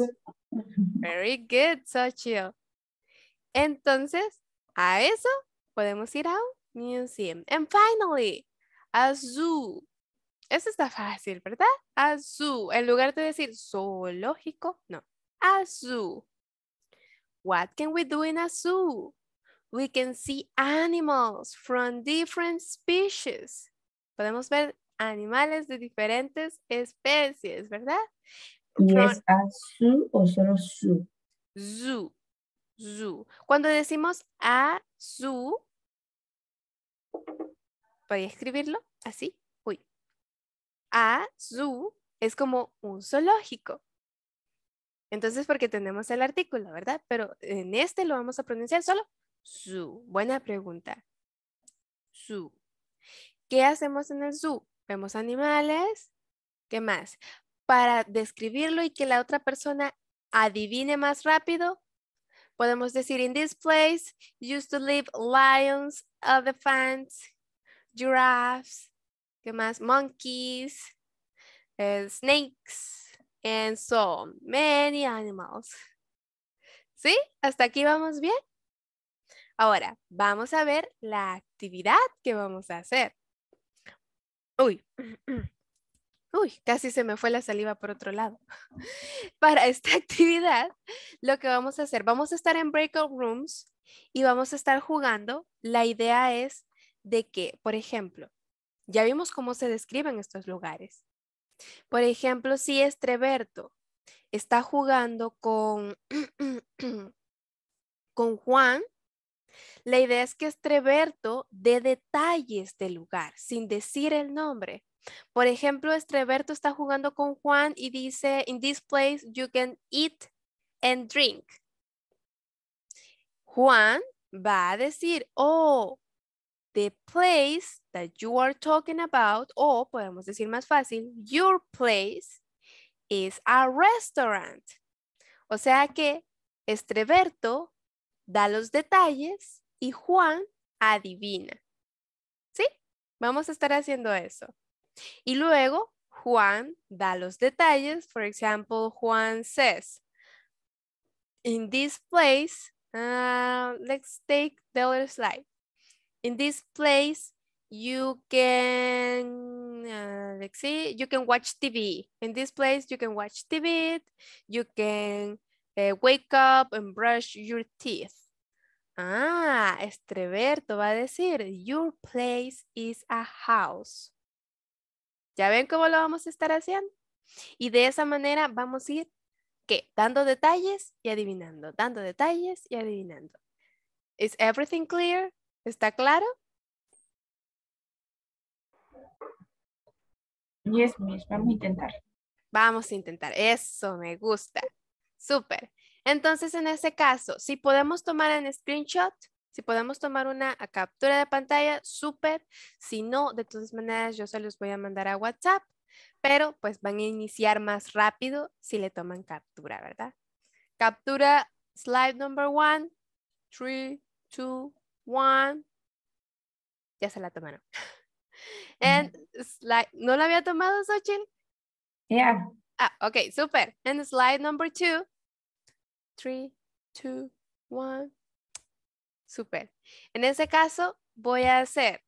Very good, Sochio. Entonces, a eso podemos ir a un museum. And finally, a zoo. Eso está fácil, ¿verdad? A zoo. En lugar de decir zoológico, no a zoo. What can we do in a zoo? We can see animals from different species. Podemos ver animales de diferentes especies, ¿verdad? es a o solo zoo? Zoo. Zoo. Cuando decimos a zoo, ¿podría escribirlo así? Uy. A zoo es como un zoológico. Entonces, porque tenemos el artículo, ¿verdad? Pero en este lo vamos a pronunciar solo su. Buena pregunta. Su. ¿Qué hacemos en el zoo? Vemos animales. ¿Qué más? Para describirlo y que la otra persona adivine más rápido, podemos decir, in this place used to live lions, elephants, giraffes, ¿qué más? Monkeys, eh, snakes, and so many animals. ¿Sí? ¿Hasta aquí vamos bien? Ahora, vamos a ver la actividad que vamos a hacer. Uy, uy, casi se me fue la saliva por otro lado. Para esta actividad, lo que vamos a hacer, vamos a estar en breakout rooms y vamos a estar jugando. La idea es de que, por ejemplo, ya vimos cómo se describen estos lugares. Por ejemplo, si Estreberto está jugando con, con Juan, la idea es que Estreberto dé detalles del lugar sin decir el nombre. Por ejemplo, Estreberto está jugando con Juan y dice, in this place you can eat and drink. Juan va a decir, oh, the place that you are talking about, o podemos decir más fácil, your place is a restaurant. O sea que Estreberto da los detalles y Juan adivina. ¿Sí? Vamos a estar haciendo eso. Y luego Juan da los detalles. For example, Juan says, in this place, uh, let's take the other slide in this place, you can ah, see you can watch tv in this place you can watch tv you can eh, wake up and brush your teeth ah estreberto va a decir your place is a house ya ven cómo lo vamos a estar haciendo y de esa manera vamos a ir que dando detalles y adivinando dando detalles y adivinando is everything clear ¿Está claro? Yes, miss. Vamos a intentar. Vamos a intentar. Eso me gusta. Súper. Entonces, en ese caso, si podemos tomar un screenshot, si podemos tomar una captura de pantalla, súper. Si no, de todas maneras, yo se los voy a mandar a WhatsApp, pero pues van a iniciar más rápido si le toman captura, ¿verdad? Captura slide number one, three, two, one. Ya se la tomaron. And ¿no la había tomado, Xochitl? Yeah. Ah, ok, super. And slide number two. Three, two, one. Super. En ese caso, voy a hacer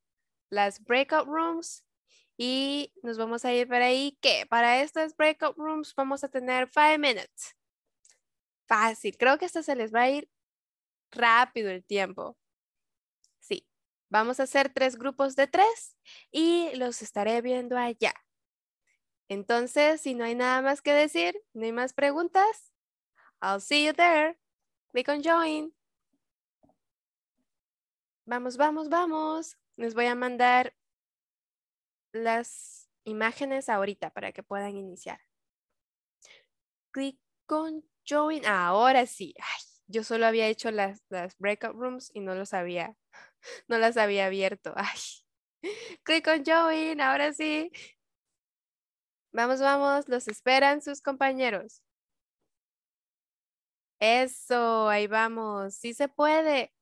las breakout rooms y nos vamos a ir para ahí que para estas breakout rooms vamos a tener five minutes. Fácil, creo que esto se les va a ir rápido el tiempo. Vamos a hacer tres grupos de tres y los estaré viendo allá. Entonces, si no hay nada más que decir, no hay más preguntas, I'll see you there. Click on join. Vamos, vamos, vamos. Les voy a mandar las imágenes ahorita para que puedan iniciar. Click on join. Ahora sí. yo solo había hecho las, las breakout rooms y no lo sabía. no las había abierto. Ay. Click on join, ahora sí. Vamos, vamos, los esperan sus compañeros. Eso, ahí vamos, sí se puede.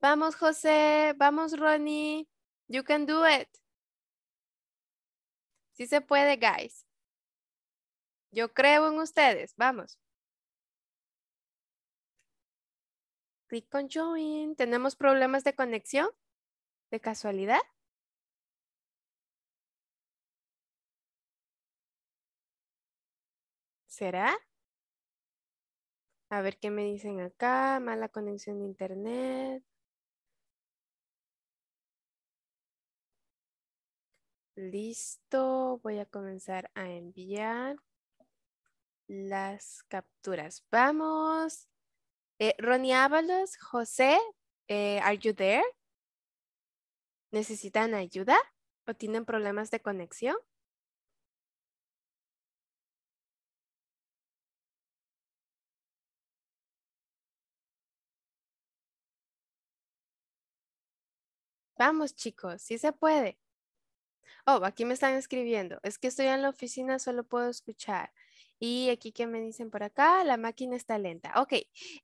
Vamos, José, vamos, Ronnie. You can do it. Sí se puede, guys. Yo creo en ustedes, vamos. Click on join. ¿Tenemos problemas de conexión? ¿De casualidad? ¿Será? A ver qué me dicen acá. Mala conexión de internet. Listo. Voy a comenzar a enviar las capturas. Vamos. Eh, Ronnie Ábalos, José, eh, ¿are you there? ¿Necesitan ayuda o tienen problemas de conexión? Vamos chicos, sí se puede. Oh, aquí me están escribiendo. Es que estoy en la oficina, solo puedo escuchar. Y aquí que me dicen por acá, la máquina está lenta. Ok,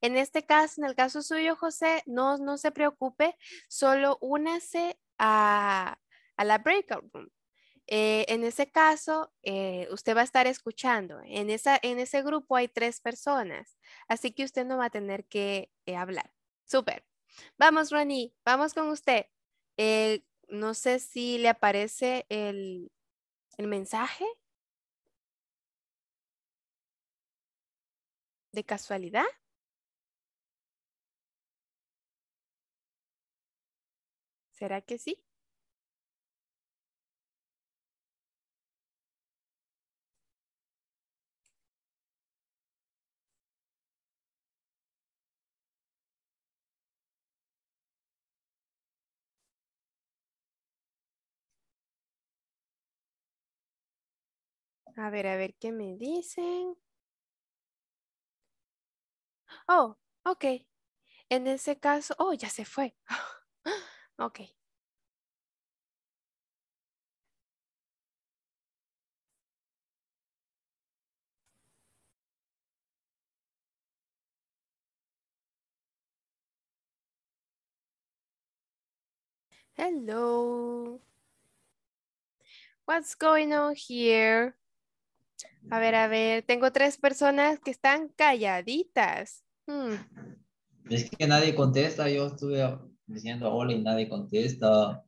en este caso, en el caso suyo, José, no, se preocupe, solo únase a, a la breakout room. Eh, en ese caso, eh, usted va a estar escuchando. En, esa, en ese grupo hay tres personas, así que usted no va a tener que eh, hablar. Super. Vamos, Ronnie, vamos con usted. no sé si le aparece el, el mensaje. ¿De casualidad? ¿Será que sí? A ver, a ver qué me dicen. Oh, ok. En ese caso, oh, ya se fue. ok. Hello. What's going on here? A ver, a ver, tengo tres personas que están calladitas. Hmm. Es que nadie contesta, yo estuve diciendo hola y nadie contesta.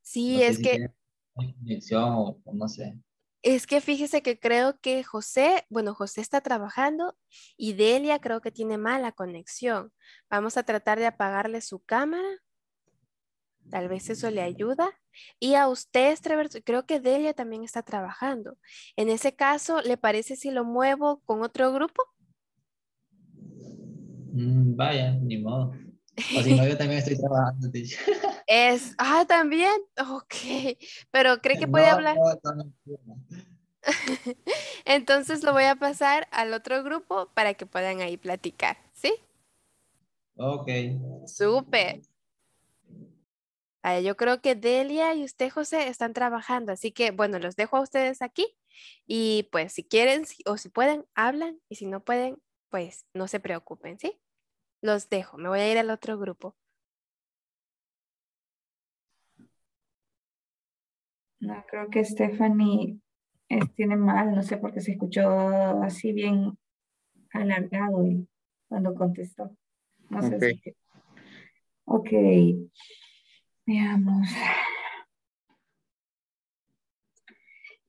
Sí, es que... o, no sé. Es que fíjese que creo que José, bueno, José está trabajando y Delia creo que tiene mala conexión. Vamos a tratar de apagarle su cámara. Tal vez eso le ayuda. Y a usted, creo que Delia también está trabajando. En ese caso, ¿le parece si lo muevo con otro grupo? Mm, vaya, ni modo. O si no, yo también estoy trabajando, Es, ah, también, ok, pero cree que puede hablar. Entonces lo voy a pasar al otro grupo para que puedan ahí platicar, ¿sí? Ok. Súper. Yo creo que Delia y usted, José, están trabajando, así que bueno, los dejo a ustedes aquí y pues si quieren o si pueden, hablan y si no pueden, pues no se preocupen, ¿sí? Los dejo, me voy a ir al otro grupo. No, creo que Stephanie tiene mal, no sé por qué se escuchó así bien alargado cuando contestó. No sé Ok, veamos.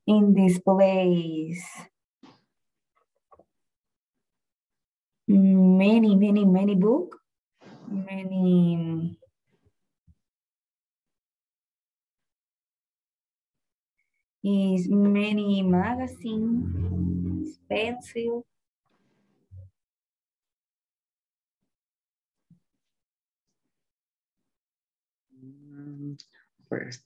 In this place. many, many, many book, many is many magazine, pencil. Mm, Where's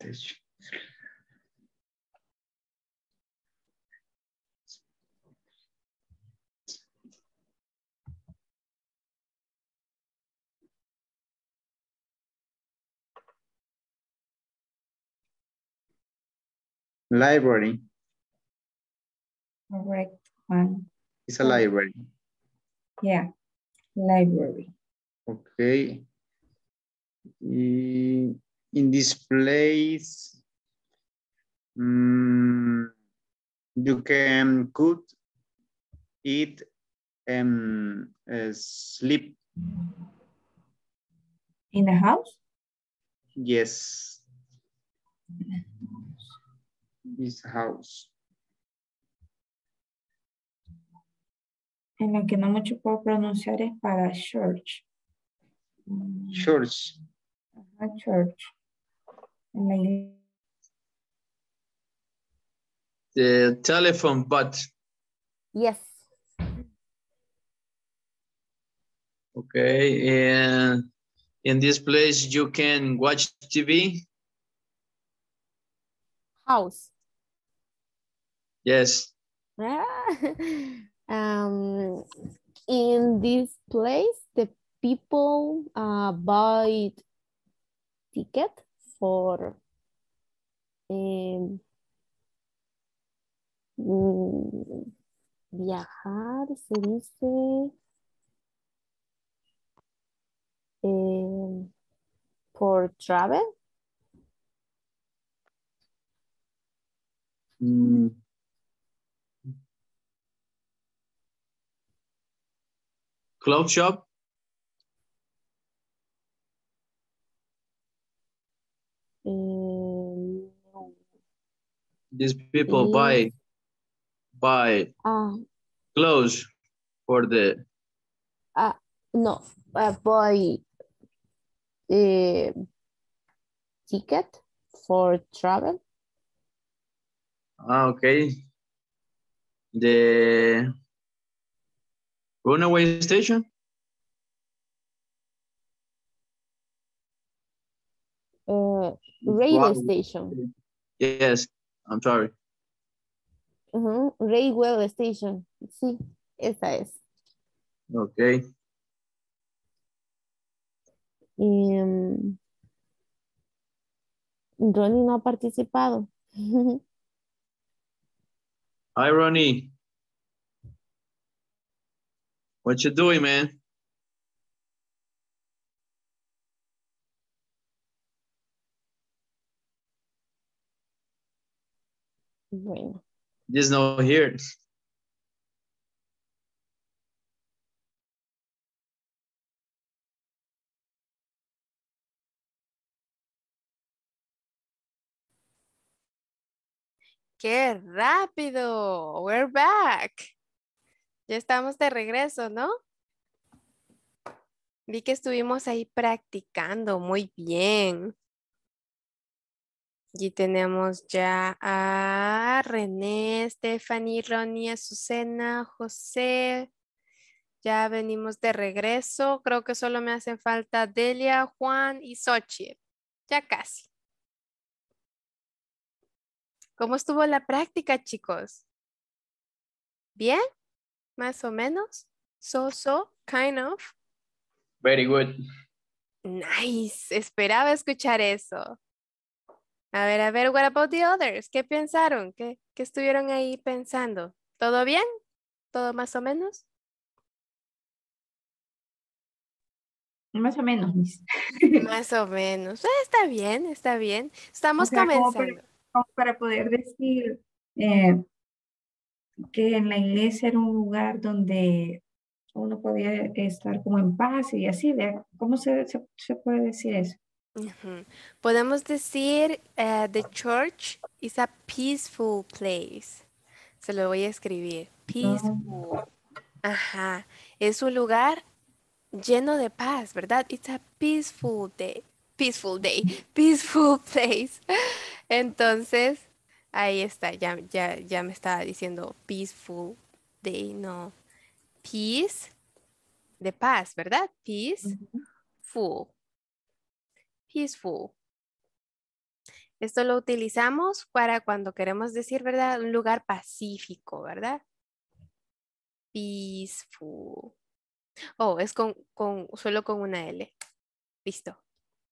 Library. Correct one. It's a library. Yeah, library. Okay. In this place, um, you can cook, eat, and uh, sleep. In the house? Yes this house. En la que no mucho puedo pronunciar es para church. Church. Ajá, church. En la The telephone but. Yes. Okay, and in this place you can watch TV? House. Yes. um, in this place, the people uh, buy ticket for um, viajar, se dice, um, for travel. Mm. Cloud shop. Um, These people yeah. buy buy uh, clothes for the. Uh, no, uh, buy uh, ticket for travel. Ah, okay. The Runaway Station. Uh, Railway Station. Yes, I'm sorry. Uh Railway Station. Sí, esa es. Ok. Um, Ronnie no ha participado. Hi, Ronnie. What you doing, man? Wait. There's no here. ¡Qué rápido! We're back. Ya estamos de regreso, ¿no? Vi que estuvimos ahí practicando muy bien. Y tenemos ya a René, Stephanie, Ronnie, Susena, José. Ya venimos de regreso. Creo que solo me hacen falta Delia, Juan y Sochi. Ya casi. ¿Cómo estuvo la práctica, chicos? ¿Bien? más o menos, so, so, kind of. Very good. Nice, esperaba escuchar eso. A ver, a ver, what about the others? ¿Qué pensaron? ¿Qué, estuvieron ahí pensando? ¿Todo bien? ¿Todo más o menos? Más o menos, Más o menos. Eh, está bien, está bien. Estamos comenzando. para, poder decir, eh, que en la iglesia era un lugar donde uno podía estar como en paz y así, ¿cómo se, se, puede decir eso? Podemos decir, eh, the church is a peaceful place. Se lo voy a escribir. Peaceful. Ah. Ajá. Es un lugar lleno de paz, ¿verdad? It's a peaceful day. Peaceful day. Peaceful place. Entonces, Ahí está, ya, ya, me estaba diciendo peaceful day, no. Peace, de paz, ¿verdad? Peaceful. Peaceful. Esto lo utilizamos para cuando queremos decir, ¿verdad? Un lugar pacífico, ¿verdad? Peaceful. Oh, es con, solo con una L. Listo.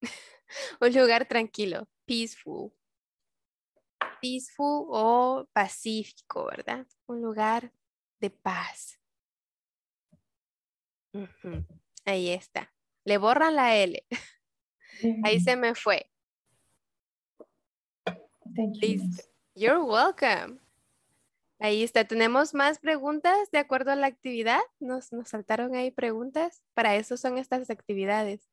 Un lugar tranquilo. Peaceful peaceful o pacífico, ¿verdad? Un lugar de paz. Ahí está. Le borran la L. Ahí se me fue. Listo. You're welcome. Ahí está. ¿Tenemos más preguntas de acuerdo a la actividad? Nos, nos saltaron ahí preguntas. Para eso son estas actividades.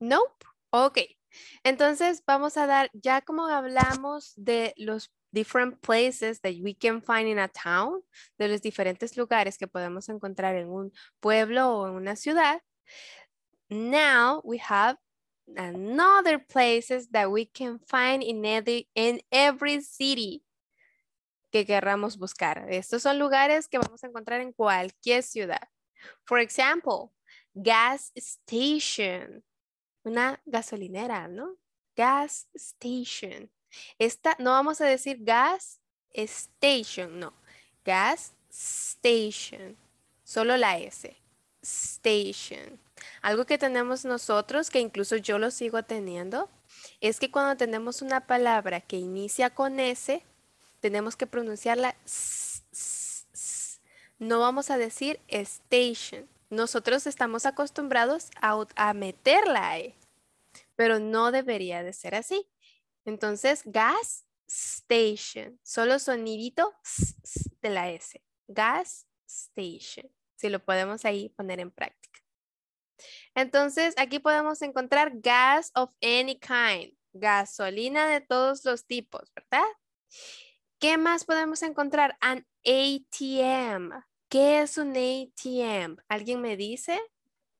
Nope. Ok. Entonces vamos a dar, ya como hablamos de los different places that we can find in a town, de los diferentes lugares que podemos encontrar en un pueblo o en una ciudad, now we have another places that we can find in every, in every city que querramos buscar. Estos son lugares que vamos a encontrar en cualquier ciudad. For example, gas station una gasolinera, ¿no? Gas station. Esta, no vamos a decir gas station, no. Gas station. Solo la S. Station. Algo que tenemos nosotros, que incluso yo lo sigo teniendo, es que cuando tenemos una palabra que inicia con S, tenemos que pronunciarla s, No vamos a decir station. Nosotros estamos acostumbrados a, meter la E, pero no debería de ser así. Entonces, gas station, solo sonidito de la S, gas station, si lo podemos ahí poner en práctica. Entonces, aquí podemos encontrar gas of any kind, gasolina de todos los tipos, ¿verdad? ¿Qué más podemos encontrar? An ATM, ¿Qué es un ATM? ¿Alguien me dice?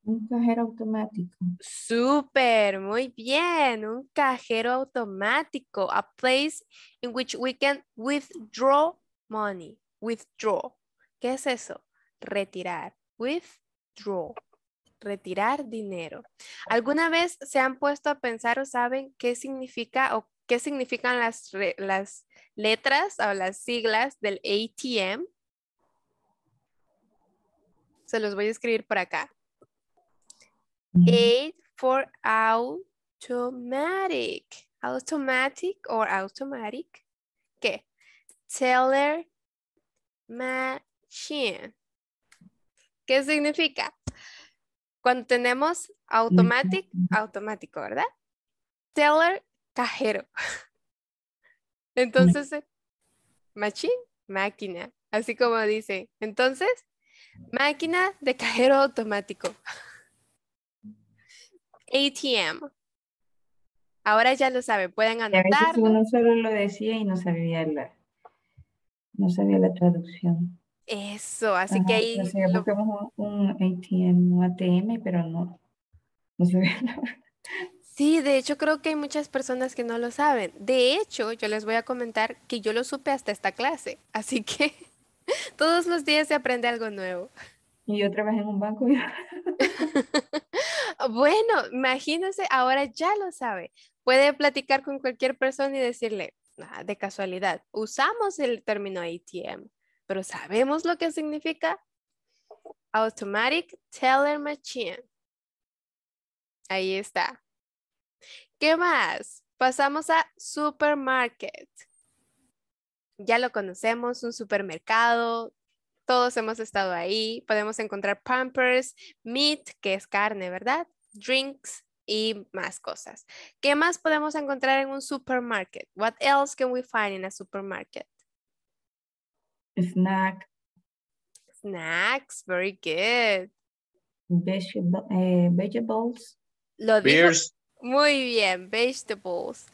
Un cajero automático. Super, muy bien. Un cajero automático. A place in which we can withdraw money. Withdraw. ¿Qué es eso? Retirar. Withdraw. Retirar dinero. ¿Alguna vez se han puesto a pensar o saben qué significa o qué significan las, las letras o las siglas del ATM? se los voy a escribir por acá. for automatic. Automatic or automatic. ¿Qué? Teller machine. ¿Qué significa? Cuando tenemos automatic, automático, ¿verdad? Teller, cajero. Entonces, eh, machine, máquina, así como dice. Entonces, Máquina de cajero automático. ATM. Ahora ya lo saben, pueden anotar. A veces uno solo lo decía y no sabía la, no sabía la traducción. Eso, así que ahí... un, ATM, ATM, pero no, Sí, de hecho creo que hay muchas personas que no lo saben. De hecho, yo les voy a comentar que yo lo supe hasta esta clase, así que Todos los días se aprende algo nuevo. Y yo trabajé en un banco. bueno, imagínense, ahora ya lo sabe. Puede platicar con cualquier persona y decirle, ah, de casualidad, usamos el término ATM, pero ¿sabemos lo que significa? Automatic Teller Machine. Ahí está. ¿Qué más? Pasamos a supermarket ya lo conocemos, un supermercado, todos hemos estado ahí, podemos encontrar pampers, meat, que es carne, ¿verdad? Drinks y más cosas. ¿Qué más podemos encontrar en un supermarket? What else can we find in a supermarket? Snack. Snacks, very good. Eh, vegetables. Beers. Muy bien, vegetables.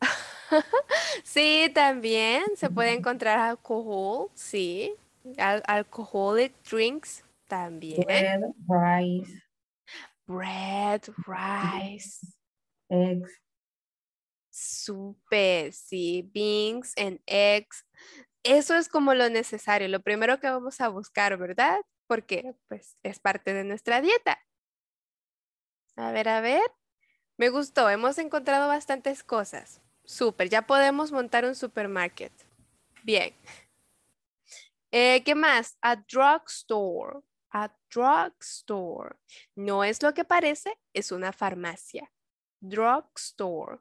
Sí, también se puede encontrar alcohol, sí. alcoholic drinks también. Bread, rice. Bread, rice. Eggs. Súper, sí. Beans and eggs. Eso es como lo necesario, lo primero que vamos a buscar, ¿verdad? Porque pues, es parte de nuestra dieta. A ver, a ver. Me gustó, hemos encontrado bastantes cosas. Súper, ya podemos montar un supermarket. Bien. Eh, ¿Qué más? A drugstore. A drugstore. No es lo que parece, es una farmacia. Drugstore.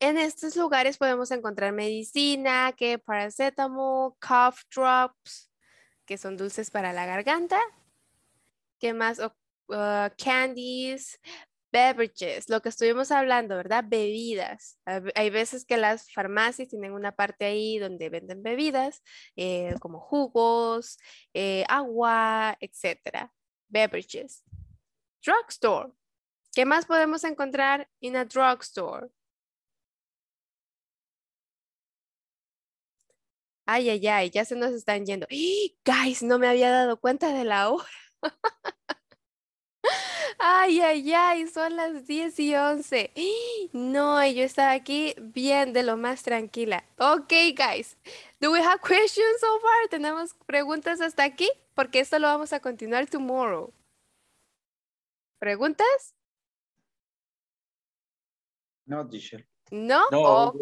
En estos lugares podemos encontrar medicina, que paracetamol, cough drops, que son dulces para la garganta. ¿Qué más? Uh, candies, beverages, lo que estuvimos hablando, ¿verdad? Bebidas. Hay veces que las farmacias tienen una parte ahí donde venden bebidas, eh, como jugos, eh, agua, etcétera. Beverages. Drugstore. ¿Qué más podemos encontrar en a drugstore? Ay, ay, ay, ya se nos están yendo. ¡Guys! No me había dado cuenta de la hora. Ay, ay, ay, son las 10 y 11. No, yo estaba aquí bien, de lo más tranquila. Ok, guys, do we have questions so far? ¿Tenemos preguntas hasta aquí? Porque esto lo vamos a continuar tomorrow. ¿Preguntas? No, teacher. ¿No? no oh.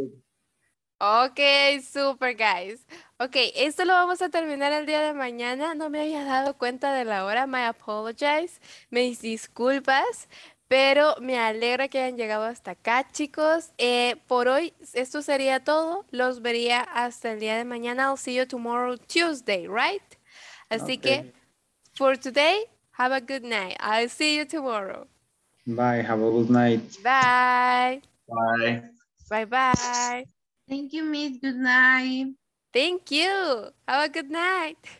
Ok, super guys. Ok, esto lo vamos a terminar el día de mañana. No me había dado cuenta de la hora. My apologize. Mis disculpas. Pero me alegra que hayan llegado hasta acá, chicos. Eh, por hoy esto sería todo. Los vería hasta el día de mañana. I'll see you tomorrow, Tuesday, right? Así que, for today, have a good night. I'll see you tomorrow. Bye. Have a good night. Bye. Bye. Bye bye. Thank you, Miss. Good night. Thank you. Have a good night.